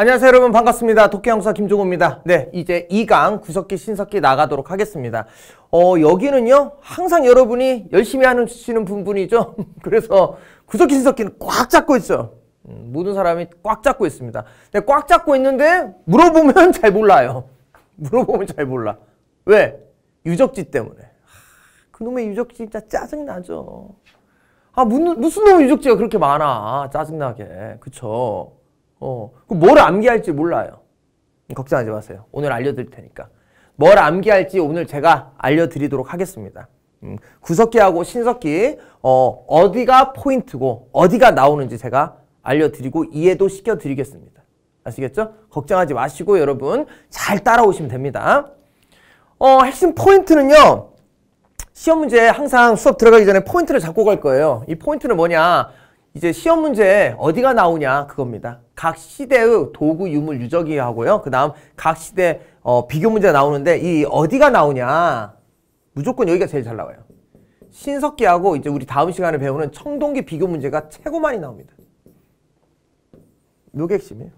안녕하세요 여러분 반갑습니다 도끼형사 김종호입니다 네 이제 2강 구석기 신석기 나가도록 하겠습니다 어 여기는요 항상 여러분이 열심히 하시는 는주 분분이죠 그래서 구석기 신석기는 꽉 잡고 있어요 음, 모든 사람이 꽉 잡고 있습니다 근꽉 잡고 있는데 물어보면 잘 몰라요 물어보면 잘 몰라 왜? 유적지 때문에 하, 그놈의 유적지 진짜 짜증나죠 아 무슨, 무슨 놈의 유적지가 그렇게 많아 아, 짜증나게 그쵸 어, 그럼 뭘 암기할지 몰라요. 걱정하지 마세요. 오늘 알려드릴 테니까. 뭘 암기할지 오늘 제가 알려드리도록 하겠습니다. 음, 구석기하고 신석기 어, 어디가 포인트고 어디가 나오는지 제가 알려드리고 이해도 시켜드리겠습니다. 아시겠죠? 걱정하지 마시고 여러분 잘 따라오시면 됩니다. 어, 핵심 포인트는요. 시험 문제 항상 수업 들어가기 전에 포인트를 잡고 갈 거예요. 이 포인트는 뭐냐? 이제 시험 문제 어디가 나오냐 그겁니다. 각 시대의 도구 유물 유적이 하고요. 그 다음 각 시대 어, 비교 문제 나오는데 이 어디가 나오냐 무조건 여기가 제일 잘 나와요. 신석기하고 이제 우리 다음 시간에 배우는 청동기 비교 문제가 최고 많이 나옵니다. 요게 핵심이에요.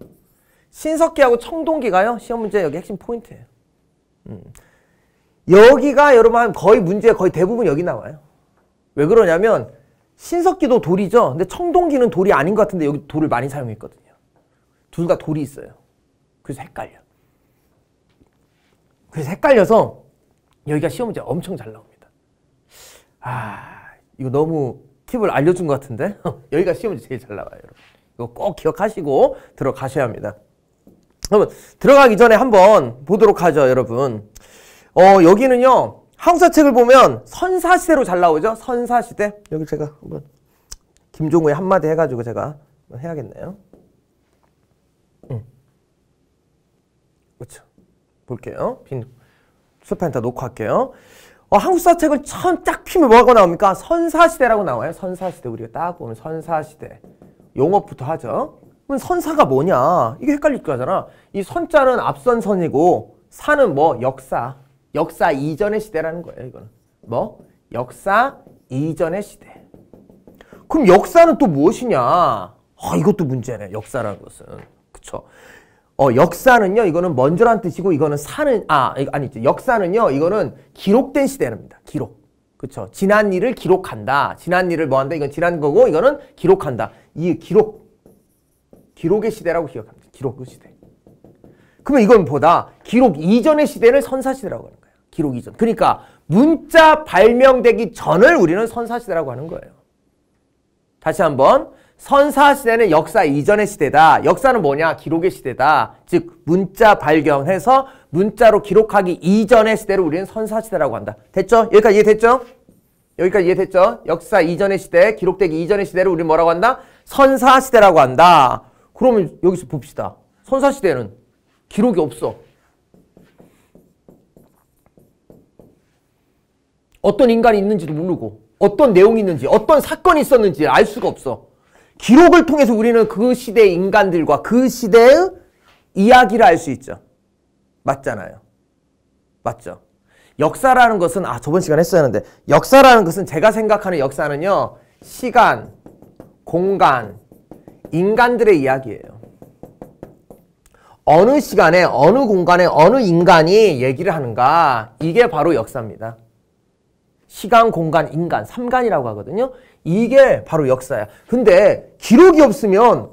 신석기하고 청동기가요. 시험 문제 여기 핵심 포인트예요. 음. 여기가 여러분 거의 문제 거의 대부분 여기 나와요. 왜 그러냐면 신석기도 돌이죠. 근데 청동기는 돌이 아닌 것 같은데 여기 돌을 많이 사용했거든요. 둘다 돌이 있어요. 그래서 헷갈려. 그래서 헷갈려서 여기가 시험 문제 엄청 잘 나옵니다. 아, 이거 너무 팁을 알려준 것 같은데? 여기가 시험 문제 제일 잘 나와요, 여러분. 이거 꼭 기억하시고 들어가셔야 합니다. 그러면 들어가기 전에 한번 보도록 하죠, 여러분. 어, 여기는요, 항국사 책을 보면 선사시대로 잘 나오죠? 선사시대. 여기 제가 한번 김종우의 한마디 해가지고 제가 해야겠네요. 그렇죠. 볼게요. 빈 수펜다 놓고 할게요. 어, 한국 사책은 처음 딱 피면 뭐가 나옵니까? 선사시대라고 나와요. 선사시대. 우리가 딱 보면 선사시대. 용어부터 하죠. 그럼 선사가 뭐냐? 이게 헷갈리기 하잖아. 이 선자는 앞선 선이고 사는 뭐? 역사. 역사 이전의 시대라는 거예요. 이거는. 뭐? 역사 이전의 시대. 그럼 역사는 또 무엇이냐? 아, 이것도 문제네. 역사라는 것은. 그쵸. 그렇죠. 어, 역사는요, 이거는 먼저란 뜻이고, 이거는 사는, 아, 아니죠. 역사는요, 이거는 기록된 시대랍니다. 기록. 그쵸. 그렇죠. 지난 일을 기록한다. 지난 일을 뭐 한다? 이건 지난 거고, 이거는 기록한다. 이 기록. 기록의 시대라고 기억합니다. 기록의 그 시대. 그러면 이건 보다 기록 이전의 시대를 선사시대라고 하는 거예요. 기록 이전. 그러니까 문자 발명되기 전을 우리는 선사시대라고 하는 거예요. 다시 한번 선사 시대는 역사 이전의 시대다. 역사는 뭐냐? 기록의 시대다. 즉 문자 발견해서 문자로 기록하기 이전의 시대를 우리는 선사 시대라고 한다. 됐죠? 여기까지 이해됐죠? 여기까지 이해됐죠? 역사 이전의 시대, 기록되기 이전의 시대를 우리는 뭐라고 한다? 선사 시대라고 한다. 그러면 여기서 봅시다. 선사 시대는 기록이 없어. 어떤 인간이 있는지도 모르고 어떤 내용이 있는지 어떤 사건이 있었는지 알 수가 없어. 기록을 통해서 우리는 그 시대의 인간들과 그 시대의 이야기를 알 수 있죠. 맞잖아요. 맞죠? 역사라는 것은 아 저번 시간 에 했어야 하는데 역사라는 것은 제가 생각하는 역사는요. 시간, 공간, 인간들의 이야기예요. 어느 시간에 어느 공간에 어느 인간이 얘기를 하는가 이게 바로 역사입니다. 시간, 공간, 인간, 삼간이라고 하거든요. 이게 바로 역사야. 근데 기록이 없으면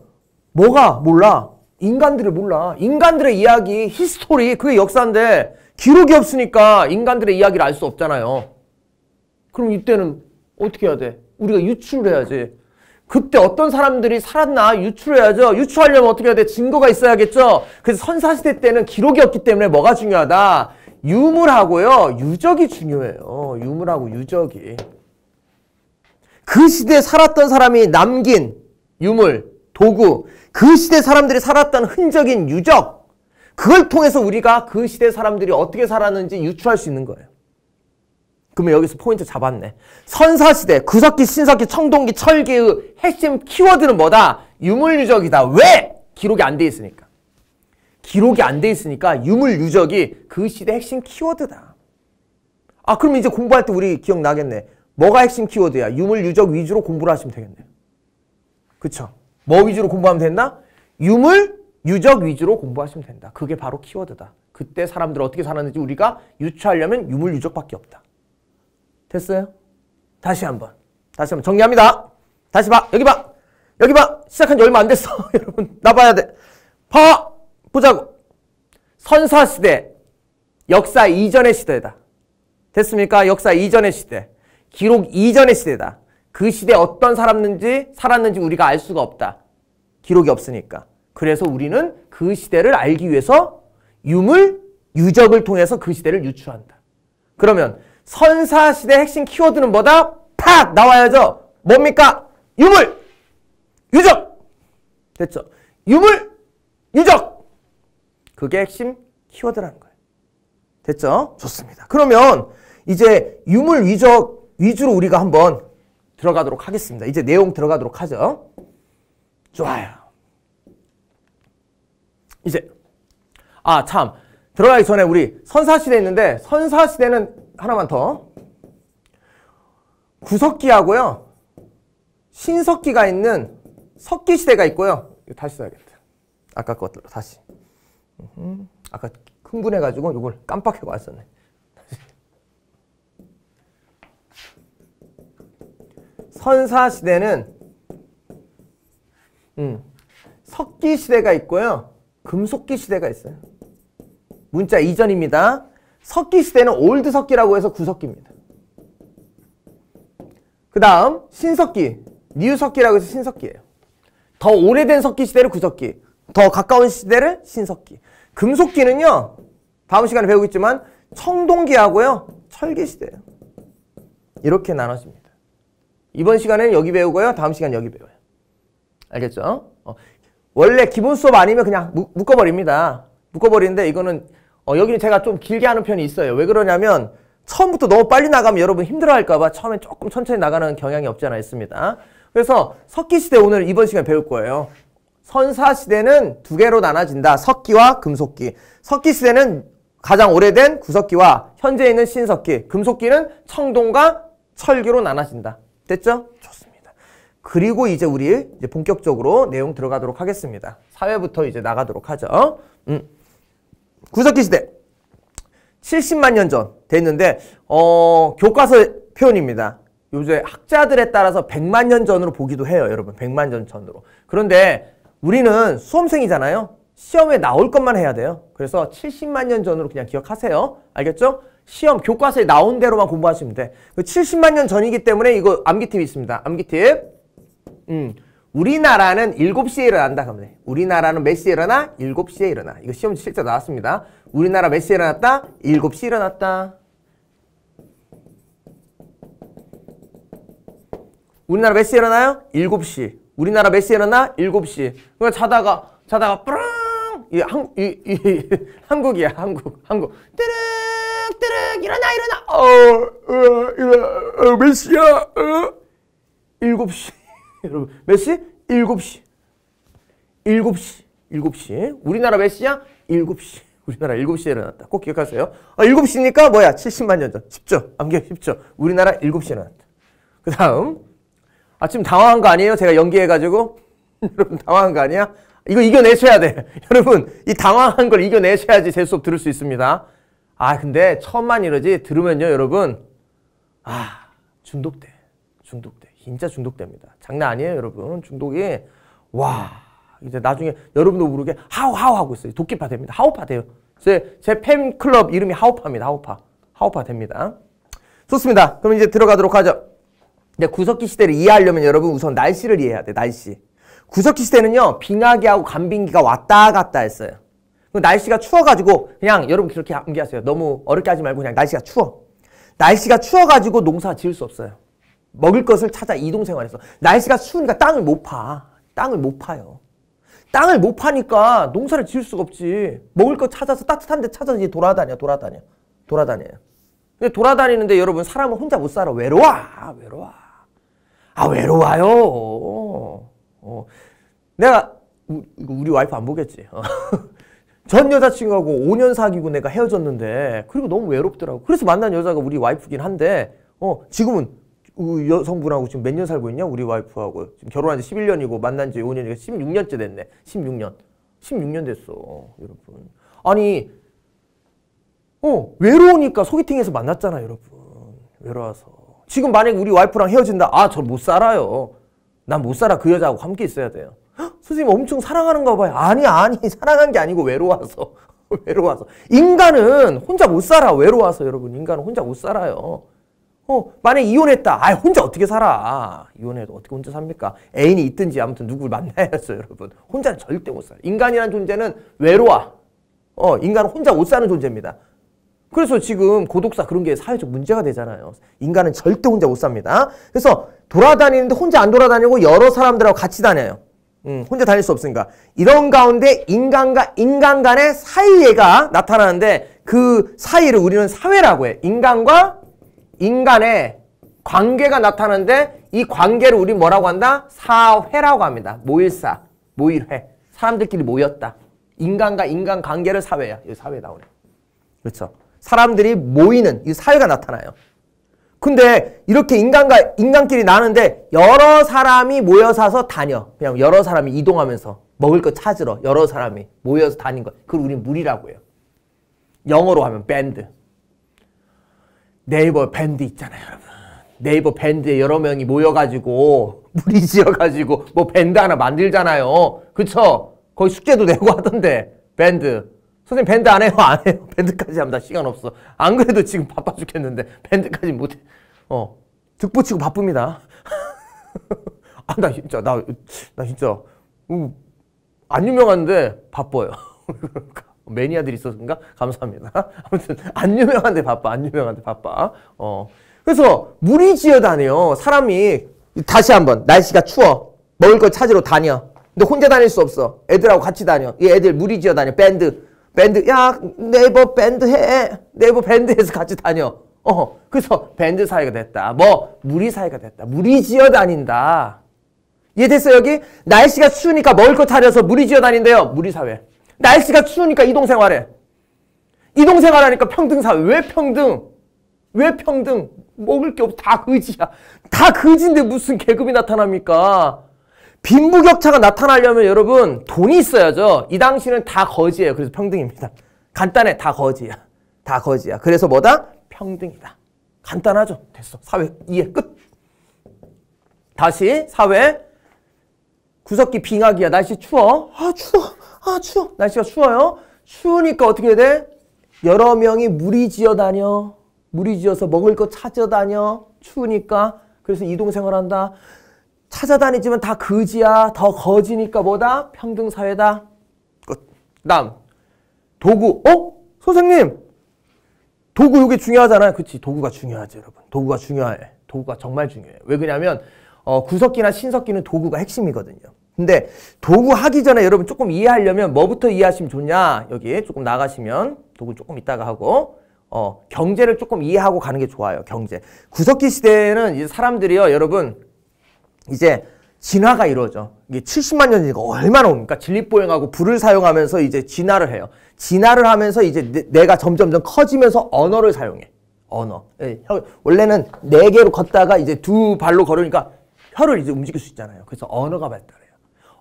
뭐가 몰라? 인간들을 몰라. 인간들의 이야기, 히스토리, 그게 역사인데 기록이 없으니까 인간들의 이야기를 알 수 없잖아요. 그럼 이때는 어떻게 해야 돼? 우리가 유출을 해야지. 그때 어떤 사람들이 살았나 유출해야죠. 유출하려면 어떻게 해야 돼? 증거가 있어야겠죠. 그래서 선사시대 때는 기록이 없기 때문에 뭐가 중요하다? 유물하고요. 유적이 중요해요. 유물하고 유적이. 그 시대에 살았던 사람이 남긴 유물, 도구, 그 시대 사람들이 살았던 흔적인 유적, 그걸 통해서 우리가 그 시대 사람들이 어떻게 살았는지 유추할 수 있는 거예요. 그러면 여기서 포인트 잡았네. 선사시대, 구석기, 신석기, 청동기, 철기의 핵심 키워드는 뭐다? 유물유적이다. 왜? 기록이 안 돼 있으니까. 기록이 안 돼 있으니까 유물유적이 그 시대 핵심 키워드다. 아 그럼 이제 공부할 때 우리 기억나겠네. 뭐가 핵심 키워드야? 유물 유적 위주로 공부를 하시면 되겠네요. 그쵸? 뭐 위주로 공부하면 됐나? 유물 유적 위주로 공부하시면 된다. 그게 바로 키워드다. 그때 사람들 어떻게 살았는지 우리가 유추하려면 유물 유적밖에 없다. 됐어요? 다시 한번. 다시 한번 정리합니다. 다시 봐. 여기 봐. 여기 봐. 시작한 지 얼마 안 됐어. 여러분 나 봐야 돼. 봐. 보자고. 선사시대. 역사 이전의 시대다. 됐습니까? 역사 이전의 시대. 기록 이전의 시대다. 그 시대 어떤 사람인지 살았는지 우리가 알 수가 없다. 기록이 없으니까. 그래서 우리는 그 시대를 알기 위해서 유물, 유적을 통해서 그 시대를 유추한다. 그러면 선사 시대 핵심 키워드는 뭐다? 팍 나와야죠. 뭡니까? 유물, 유적. 됐죠? 유물, 유적. 그게 핵심 키워드라는 거예요. 됐죠? 좋습니다. 그러면 이제 유물, 유적 위주로 우리가 한번 들어가도록 하겠습니다. 이제 내용 들어가도록 하죠. 좋아요. 이제 아 참 들어가기 전에 우리 선사시대 있는데 선사시대는 하나만 더 구석기하고요 신석기가 있는 석기시대가 있고요 이거 다시 써야겠다 아까 것들로 다시 아까 흥분해가지고 이걸 깜빡해고 왔었네 선사 시대는 음, 석기 시대가 있고요. 금속기 시대가 있어요. 문자 이전입니다. 석기 시대는 올드 석기라고 해서 구석기입니다. 그 다음 신석기, 뉴 석기라고 해서 신석기예요. 더 오래된 석기 시대를 구석기, 더 가까운 시대를 신석기. 금속기는요. 다음 시간에 배우겠지만 청동기하고요. 철기 시대예요. 이렇게 나눠집니다. 이번 시간에는 여기 배우고요. 다음 시간 여기 배워요. 알겠죠? 어. 원래 기본 수업 아니면 그냥 묶어버립니다. 묶어버리는데 이거는 어, 여기는 제가 좀 길게 하는 편이 있어요. 왜 그러냐면 처음부터 너무 빨리 나가면 여러분 힘들어할까봐 처음엔 조금 천천히 나가는 경향이 없지 않아 있습니다. 그래서 석기시대 오늘 이번 시간 배울 거예요. 선사시대는 두 개로 나눠진다. 석기와 금속기. 석기시대는 가장 오래된 구석기와 현재 있는 신석기. 금속기는 청동과 철기로 나눠진다. 됐죠? 좋습니다. 그리고 이제 우리 이제 본격적으로 내용 들어가도록 하겠습니다. 사회부터 이제 나가도록 하죠. 음. 구석기 시대 70만 년전 됐는데 어, 교과서 표현입니다. 요새 학자들에 따라서 100만 년 전으로 보기도 해요, 여러분. 100만 년 전으로. 그런데 우리는 수험생이잖아요. 시험에 나올 것만 해야 돼요. 그래서 70만 년 전으로 그냥 기억하세요. 알겠죠? 시험 교과서에 나온 대로만 공부하시면 돼. 그 70만 년 전이기 때문에 이거 암기 팁이 있습니다. 암기 팁. 음. 우리나라는 7시에 일어난다 그러면 돼. 우리나라는 몇 시에 일어나? 7시에 일어나. 이거 시험 실제 나왔습니다. 우리나라 몇 시에 일어났다? 7시에 일어났다. 우리나라 몇 시에 일어나요? 7시. 우리나라 몇 시에 일어나? 7시. 그러니까 자다가 자다가 뿌랑 이, 한, 이, 이, 한국이야 한국 한국 띠르 뜨르륵 일어나 일어나 아, 어, 어, 어, 몇 시야? 어? 7시 여러분 몇 시? 7시 7시 7시 우리나라 몇 시야? 7시 우리나라 7시에 일어났다 꼭 기억하세요 아, 어, 7시니까 뭐야 70만 년전 쉽죠 암기가 쉽죠 우리나라 7시에 일어났다 그 다음 아침 당황한 거 아니에요? 제가 연기해가지고 여러분 당황한 거 아니야? 이거 이겨내셔야 돼 여러분 이 당황한 걸 이겨내셔야지 제 수업 들을 수 있습니다 아 근데 처음만 이러지 들으면요 여러분 아 중독돼 중독돼 진짜 중독됩니다 장난 아니에요 여러분 중독이 와 이제 나중에 여러분도 모르게 하우 하우 하고 있어요 도끼파 됩니다 하우파 돼요 제 팬클럽 이름이 하우파입니다 하우파 하우파 됩니다 좋습니다 그럼 이제 들어가도록 하죠 이제 구석기 시대를 이해하려면 여러분 우선 날씨를 이해해야 돼 날씨 구석기 시대는요 빙하기하고 간빙기가 왔다 갔다 했어요 날씨가 추워가지고 그냥 여러분 그렇게 암기하세요. 너무 어렵게 하지 말고 그냥 날씨가 추워. 날씨가 추워가지고 농사 지을 수 없어요. 먹을 것을 찾아 이동 생활에서 날씨가 추우니까 땅을 못 파. 땅을 못 파요. 땅을 못 파니까 농사를 지을 수가 없지. 먹을 것 찾아서 따뜻한 데 찾아서 이제 돌아다녀, 돌아다녀, 돌아다녀요. 근데 돌아다니는데 여러분 사람은 혼자 못 살아. 외로워, 아, 외로워. 아 외로워요. 어. 내가 우, 우리 와이프 안 보겠지. 어. 전 여자친구하고 5년 사귀고 내가 헤어졌는데 그리고 너무 외롭더라고. 그래서 만난 여자가 우리 와이프긴 한데 어 지금은 여성분하고 지금 몇 년 살고 있냐? 우리 와이프하고 지금 결혼한 지 11년이고 만난 지 5년이니까 16년째 됐네. 16년. 16년 됐어. 여러분. 아니 어 외로우니까 소개팅에서 만났잖아 여러분. 외로워서. 지금 만약에 우리 와이프랑 헤어진다. 아, 저 못 살아요. 난 못 살아. 그 여자하고 함께 있어야 돼요. 선생님 엄청 사랑하는가 봐요. 아니 아니 사랑한 게 아니고 외로워서 외로워서 인간은 혼자 못 살아 외로워서 여러분 인간은 혼자 못 살아요. 어, 만약 이혼했다. 아, 혼자 어떻게 살아? 이혼해도 어떻게 혼자 삽니까? 애인이 있든지 아무튼 누굴 만나야 어요 여러분. 혼자는 절대 못 살아. 인간이란 존재는 외로워. 어, 인간은 혼자 못 사는 존재입니다. 그래서 지금 고독사 그런 게 사회적 문제가 되잖아요. 인간은 절대 혼자 못 삽니다. 그래서 돌아다니는데 혼자 안 돌아다니고 여러 사람들하고 같이 다녀요. 음, 혼자 다닐 수 없으니까. 이런 가운데 인간과 인간 간의 사이가 나타나는데 그 사이를 우리는 사회라고 해. 인간과 인간의 관계가 나타나는데 이 관계를 우리 뭐라고 한다? 사회라고 합니다. 모일사, 모일회. 사람들끼리 모였다. 인간과 인간 관계를 사회야. 이 사회 나오네. 그렇죠. 사람들이 모이는 이 사회가 나타나요. 근데 이렇게 인간과 인간끼리 나는데 여러 사람이 모여 사서 다녀. 그냥 여러 사람이 이동하면서 먹을 거 찾으러 여러 사람이 모여서 다닌 거. 그걸 우리 무리라고 해요. 영어로 하면 밴드. 네이버 밴드 있잖아요, 여러분. 네이버 밴드에 여러 명이 모여가지고 무리 지어가지고 뭐 밴드 하나 만들잖아요. 그쵸? 거기 숙제도 내고 하던데 밴드. 선생님 밴드 안 해요? 안 해요. 밴드까지 합니다. 시간 없어. 안 그래도 지금 바빠 죽겠는데 밴드까지 못해. 어. 득보 치고 바쁩니다. 아, 나 진짜, 나, 나 진짜, 안 유명한데 바빠요. 매니아들이 있었는가? 감사합니다. 아무튼, 안 유명한데 바빠, 안 유명한데 바빠. 어. 그래서, 무리 지어 다녀요. 사람이, 다시 한번, 날씨가 추워. 먹을 걸 찾으러 다녀. 근데 혼자 다닐 수 없어. 애들하고 같이 다녀. 이 애들 무리 지어 다녀. 밴드. 밴드 야 네이버 밴드 해 네이버 밴드에서 같이 다녀 어 그래서 밴드 사이가 됐다 뭐 무리 사이가 됐다 무리 지어 다닌다 이해됐어 여기 날씨가 추우니까 먹을 거 차려서 무리 지어 다닌대요 무리 사회 날씨가 추우니까 이동 생활해 이동 생활하니까 평등 사회 왜 평등 왜 평등 먹을 게 없어 다 거지야 다 거지인데 무슨 계급이 나타납니까 빈부격차가 나타나려면 여러분 돈이 있어야죠. 이 당시는 다 거지예요. 그래서 평등입니다. 간단해. 다 거지야. 다 거지야. 그래서 뭐다? 평등이다. 간단하죠. 됐어. 사회 이해 끝. 다시 사회 구석기 빙하기야. 날씨 추워. 아 추워. 아 추워. 날씨가 추워요. 추우니까 어떻게 돼? 여러 명이 무리지어 다녀. 무리지어서 먹을 거 찾아다녀. 추우니까. 그래서 이동생활한다. 찾아다니지만 다 거지야. 더 거지니까 뭐다? 평등사회다. 끝. 다음. 도구. 어? 선생님. 도구 이게 중요하잖아요. 그치. 도구가 중요하지 여러분. 도구가 중요해. 도구가 정말 중요해. 왜 그러냐면 어, 구석기나 신석기는 도구가 핵심이거든요. 근데 도구 하기 전에 여러분 조금 이해하려면 뭐부터 이해하시면 좋냐. 여기 조금 나가시면 도구 조금 있다가 하고 어, 경제를 조금 이해하고 가는 게 좋아요. 경제. 구석기 시대에는 이제 사람들이요. 여러분 이제 진화가 이루어져. 이게 70만 년이니까 얼마나 옵니까? 진립보행하고 불을 사용하면서 이제 진화를 해요. 진화를 하면서 이제 내, 가 점점점 커지면서 언어를 사용해. 언어. 예, 혀, 원래는 네 개로 걷다가 이제 두 발로 걸으니까 혀를 이제 움직일 수 있잖아요. 그래서 언어가 발달해요.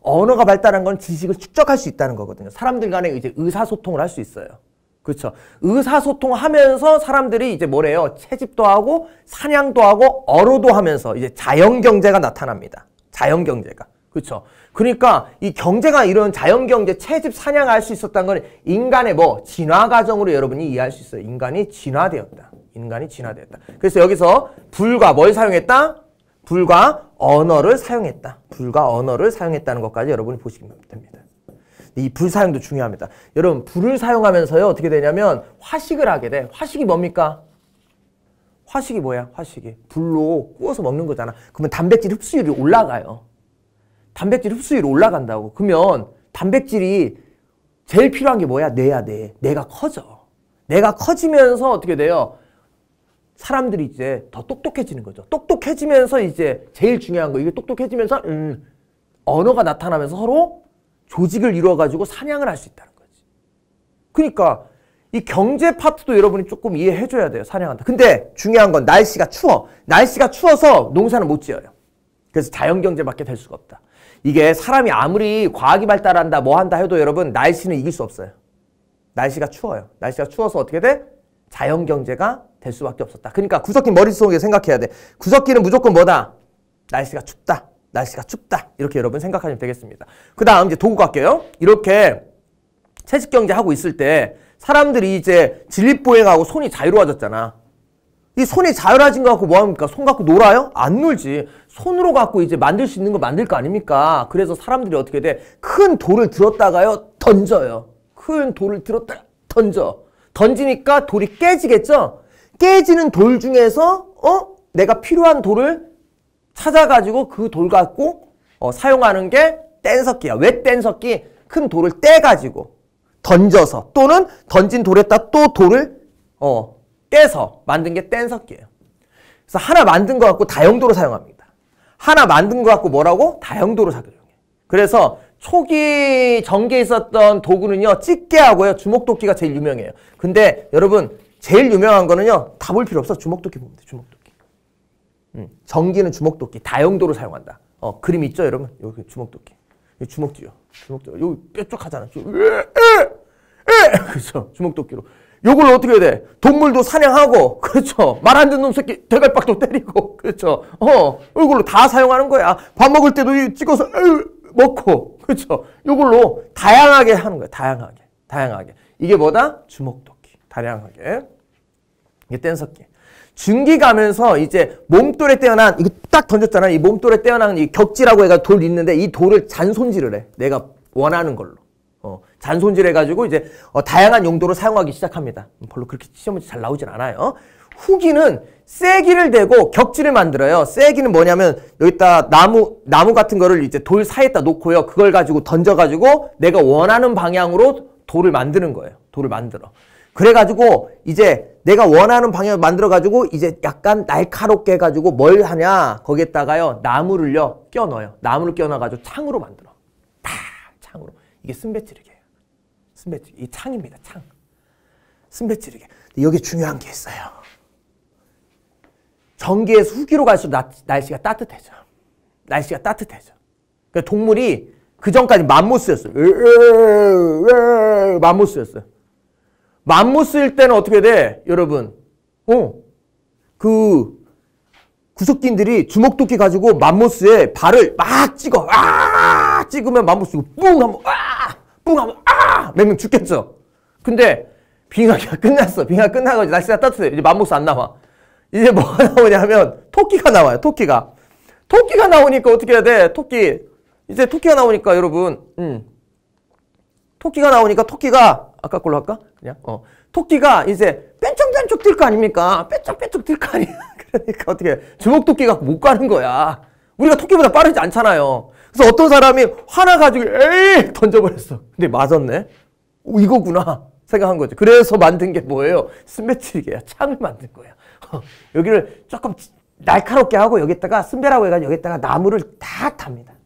언어가 발달한 건 지식을 축적할 수 있다는 거거든요. 사람들 간에 이제 의사소통을 할 수 있어요. 그렇죠. 의사소통하면서 사람들이 이제 뭐래요? 채집도 하고 사냥도 하고 어로도 하면서 이제 자연 경제가 나타납니다. 자연 경제가. 그렇죠. 그러니까 이 경제가 이런 자연 경제 채집 사냥할 수 있었다는 건 인간의 뭐 진화 과정으로 여러분이 이해할 수 있어요. 인간이 진화되었다. 인간이 진화되었다. 그래서 여기서 불과 뭘 사용했다? 불과 언어를 사용했다. 불과 언어를 사용했다는 것까지 여러분이 보시면 됩니다. 이불 사용도 중요합니다. 여러분 불을 사용하면서요 어떻게 되냐면 화식을 하게 돼. 화식이 뭡니까? 화식이 뭐야? 화식이 불로 구워서 먹는 거잖아. 그러면 단백질 흡수율이 올라가요. 단백질 흡수율이 올라간다고. 그러면 단백질이 제일 필요한 게 뭐야? 뇌야 뇌. 뇌가 커져. 뇌가 커지면서 어떻게 돼요? 사람들이 이제 더 똑똑해지는 거죠. 똑똑해지면서 이제 제일 중요한 거 이게 똑똑해지면서 음, 언어가 나타나면서 서로 조직을 이루어가지고 사냥을 할 수 있다는 거지. 그러니까 이 경제 파트도 여러분이 조금 이해해줘야 돼요. 사냥한다. 근데 중요한 건 날씨가 추워. 날씨가 추워서 농사는 못 지어요. 그래서 자연경제밖에 될 수가 없다. 이게 사람이 아무리 과학이 발달한다 뭐 한다 해도 여러분 날씨는 이길 수 없어요. 날씨가 추워요. 날씨가 추워서 어떻게 돼? 자연경제가 될 수밖에 없었다. 그러니까 구석기 머릿속에 생각해야 돼. 구석기는 무조건 뭐다? 날씨가 춥다. 날씨가 춥다. 이렇게 여러분 생각하시면 되겠습니다. 그 다음 이제 도구 갈게요. 이렇게 채식경제 하고 있을 때 사람들이 이제 진립보행하고 손이 자유로워졌잖아. 이 손이 자유로워진 거 갖고 뭐합니까? 손 갖고 놀아요? 안 놀지. 손으로 갖고 이제 만들 수 있는 거 만들 거 아닙니까? 그래서 사람들이 어떻게 돼? 큰 돌을 들었다가요, 던져요. 큰 돌을 들었다 던져. 던지니까 돌이 깨지겠죠? 깨지는 돌 중에서, 어? 내가 필요한 돌을 찾아가지고 그 돌 갖고 어, 사용하는 게 뗀석기야. 왜 뗀석기? 큰 돌을 떼가지고 던져서 또는 던진 돌에다 또 돌을 어, 떼서 만든 게 뗀석기예요. 그래서 하나 만든 거 갖고 다용도로 사용합니다. 하나 만든 거 갖고 뭐라고? 다용도로 사용해요. 그래서 초기 전기에 있었던 도구는요. 집게하고요. 주먹도끼가 제일 유명해요. 근데 여러분 제일 유명한 거는요. 다 볼 필요 없어. 주먹도끼 보면 돼. 주먹도끼. 음, 전기는 주먹도끼 다용도로 사용한다. 어, 그림 있죠, 여러분? 여기 주먹도끼. 여기 주먹도요. 주먹도. 여기 뾰족하잖아. 그렇죠. 주먹도끼로. 요걸 어떻게 해야 돼? 동물도 사냥하고, 그렇죠. 말 안 듣는 놈 새끼 대갈박도 때리고, 그렇죠. 어, 이걸로 다 사용하는 거야. 밥 먹을 때도 찍어서 먹고, 그렇죠. 요걸로 다양하게 하는 거야. 다양하게, 다양하게. 이게 뭐다? 주먹도끼. 다양하게. 이게 뗀석기. 중기 가면서 이제 몸돌에 떼어난 이거 딱 던졌잖아. 이 몸돌에 떼어난 이 격지라고 해가 돌 있는데 이 돌을 잔손질을 해. 내가 원하는 걸로. 어, 잔손질 해가지고 이제 어, 다양한 용도로 사용하기 시작합니다. 별로 그렇게 시험은 잘 나오진 않아요. 후기는 쐐기를 대고 격지를 만들어요. 쐐기는 뭐냐면 여기다 나무 나무 같은 거를 이제 돌 사이에다 놓고요. 그걸 가지고 던져가지고 내가 원하는 방향으로 돌을 만드는 거예요. 돌을 만들어. 그래가지고 이제 내가 원하는 방향을 만들어가지고 이제 약간 날카롭게 해가지고 뭘 하냐 거기에다가요 나무를요 껴넣어요 나무를 껴넣어가지고 창으로 만들어 다 창으로 이게 순배찌르기예요 순배찌르기 이 창입니다 창 순배찌르기 여기 중요한 게 있어요 전기에서 후기로 갈수록 나, 날씨가 따뜻해져 날씨가 따뜻해져 그러니까 동물이 그 전까지 맘모스였어요 맘모스였어요 만무 스일 때는 어떻게 돼? 여러분. 어. 그 구석기인들이 주먹도끼 가지고 만모스에 발을 막 찍어. 아! 찍으면 만모스가뿡 하면 아! 뿡 하면 아! 몇 명 죽겠죠. 근데 빙하기가 끝났어. 빙하 끝나고 이제 날씨가 따뜻해. 이제 만모스안 나와. 이제 뭐가 나오냐면 토끼가 나와요. 토끼가. 토끼가 나오니까 어떻게 해야 돼? 토끼. 이제 토끼가 나오니까 여러분. 음. 토끼가 나오니까 토끼가 아까 걸로 할까? 그냥 어 토끼가 이제 뺀쩍뺀쩍 뛸거 아닙니까? 뺀쩍뺀쩍 뛸거 아니야? 그러니까 어떻게 주먹토끼가 못 가는 거야. 우리가 토끼보다 빠르지 않잖아요. 그래서 어떤 사람이 화나가지고 에이 던져버렸어. 근데 맞았네. 오, 이거구나 생각한 거죠. 그래서 만든 게 뭐예요? 스매트릭이야. 창을 만든 거야. 여기를 조금 날카롭게 하고 여기다가 쓴배라고 해가지고 여기다가 나무를 딱탑니다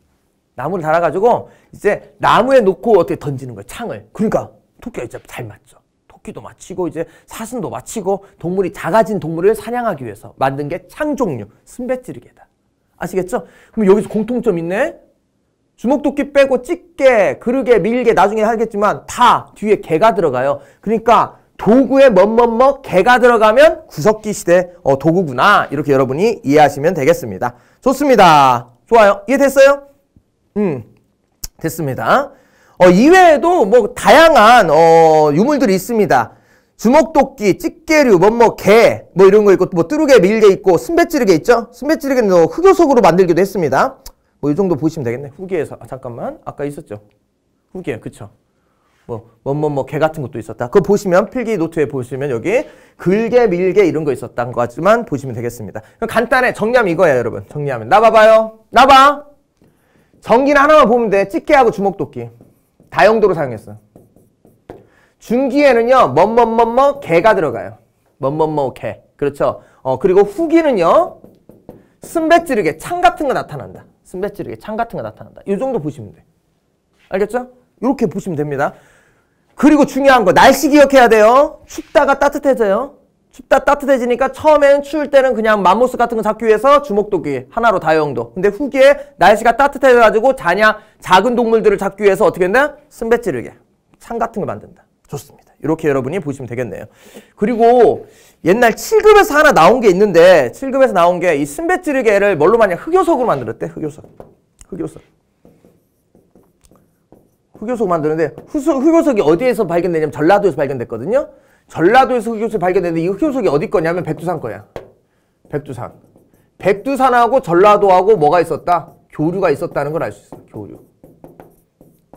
나무를 달아가지고 이제 나무에 놓고 어떻게 던지는 거예요. 창을. 그러니까 토끼가 이제 잘 맞죠. 토끼도 맞히고 이제 사슴도 맞히고 동물이 작아진 동물을 사냥하기 위해서 만든 게 창 종류 순배찌르개다. 아시겠죠? 그럼 여기서 공통점 있네. 주먹도끼 빼고 찌개, 그르게, 밀개 나중에 하겠지만 다 뒤에 개가 들어가요. 그러니까 도구에 뭐 뭐 뭐 개가 들어가면 구석기 시대 어, 도구구나 이렇게 여러분이 이해하시면 되겠습니다. 좋습니다. 좋아요. 이해됐어요? 음, 됐습니다. 어, 이외에도 뭐 다양한 어, 유물들이 있습니다. 주먹도끼, 찌개류, 뭐, 뭐, 개, 뭐 이런 거 있고, 뭐, 뚜루개, 밀개 있고, 순배찌르개 있죠? 순배찌르개는 뭐 흑요석으로 만들기도 했습니다. 뭐, 이 정도 보시면 되겠네. 후기에서, 아, 잠깐만. 아까 있었죠? 후기에, 그쵸? 뭐, 뭐, 뭐, 뭐, 개 같은 것도 있었다. 그거 보시면, 필기 노트에 보시면 여기, 글개, 밀개 이런 거있었다는 것만 보시면 되겠습니다. 그럼 간단해. 정리하면 이거예요, 여러분. 정리하면. 나 봐봐요. 나봐! 전기는 하나만 보면 돼. 집게하고 주먹도끼. 다용도로 사용했어. 중기에는요. 뭐뭐뭐뭐 개가 들어가요. 뭐뭐뭐 개. 그렇죠. 어 그리고 후기는요. 순배찌르게 창 같은 거 나타난다. 순배찌르게 창 같은 거 나타난다. 이 정도 보시면 돼. 알겠죠? 이렇게 보시면 됩니다. 그리고 중요한 거 날씨 기억해야 돼요. 춥다가 따뜻해져요. 춥다 따뜻해지니까 처음엔 추울 때는 그냥 맘모스 같은 거 잡기 위해서 주먹도끼 하나로 다용도 근데 후기에 날씨가 따뜻해져가지고 자냐 작은 동물들을 잡기 위해서 어떻게 했나? 쓴배찌르개 창 같은 거 만든다 좋습니다 이렇게 여러분이 보시면 되겠네요 그리고 옛날 7급에서 하나 나온 게 있는데 7급에서 나온 게이 쓴배찌르개를 뭘로 만냐 흑요석으로 만들었대 흑요석 흑요석 흑요석 만드는데 흑요석이 어디에서 발견되냐면 전라도에서 발견됐거든요 전라도에서 흑요소 를발견했는데이 흑요소가 어디 거냐면 백두산 거야. 백두산. 백두산하고 전라도하고 뭐가 있었다? 교류가 있었다는 걸 알 수 있어요. 교류.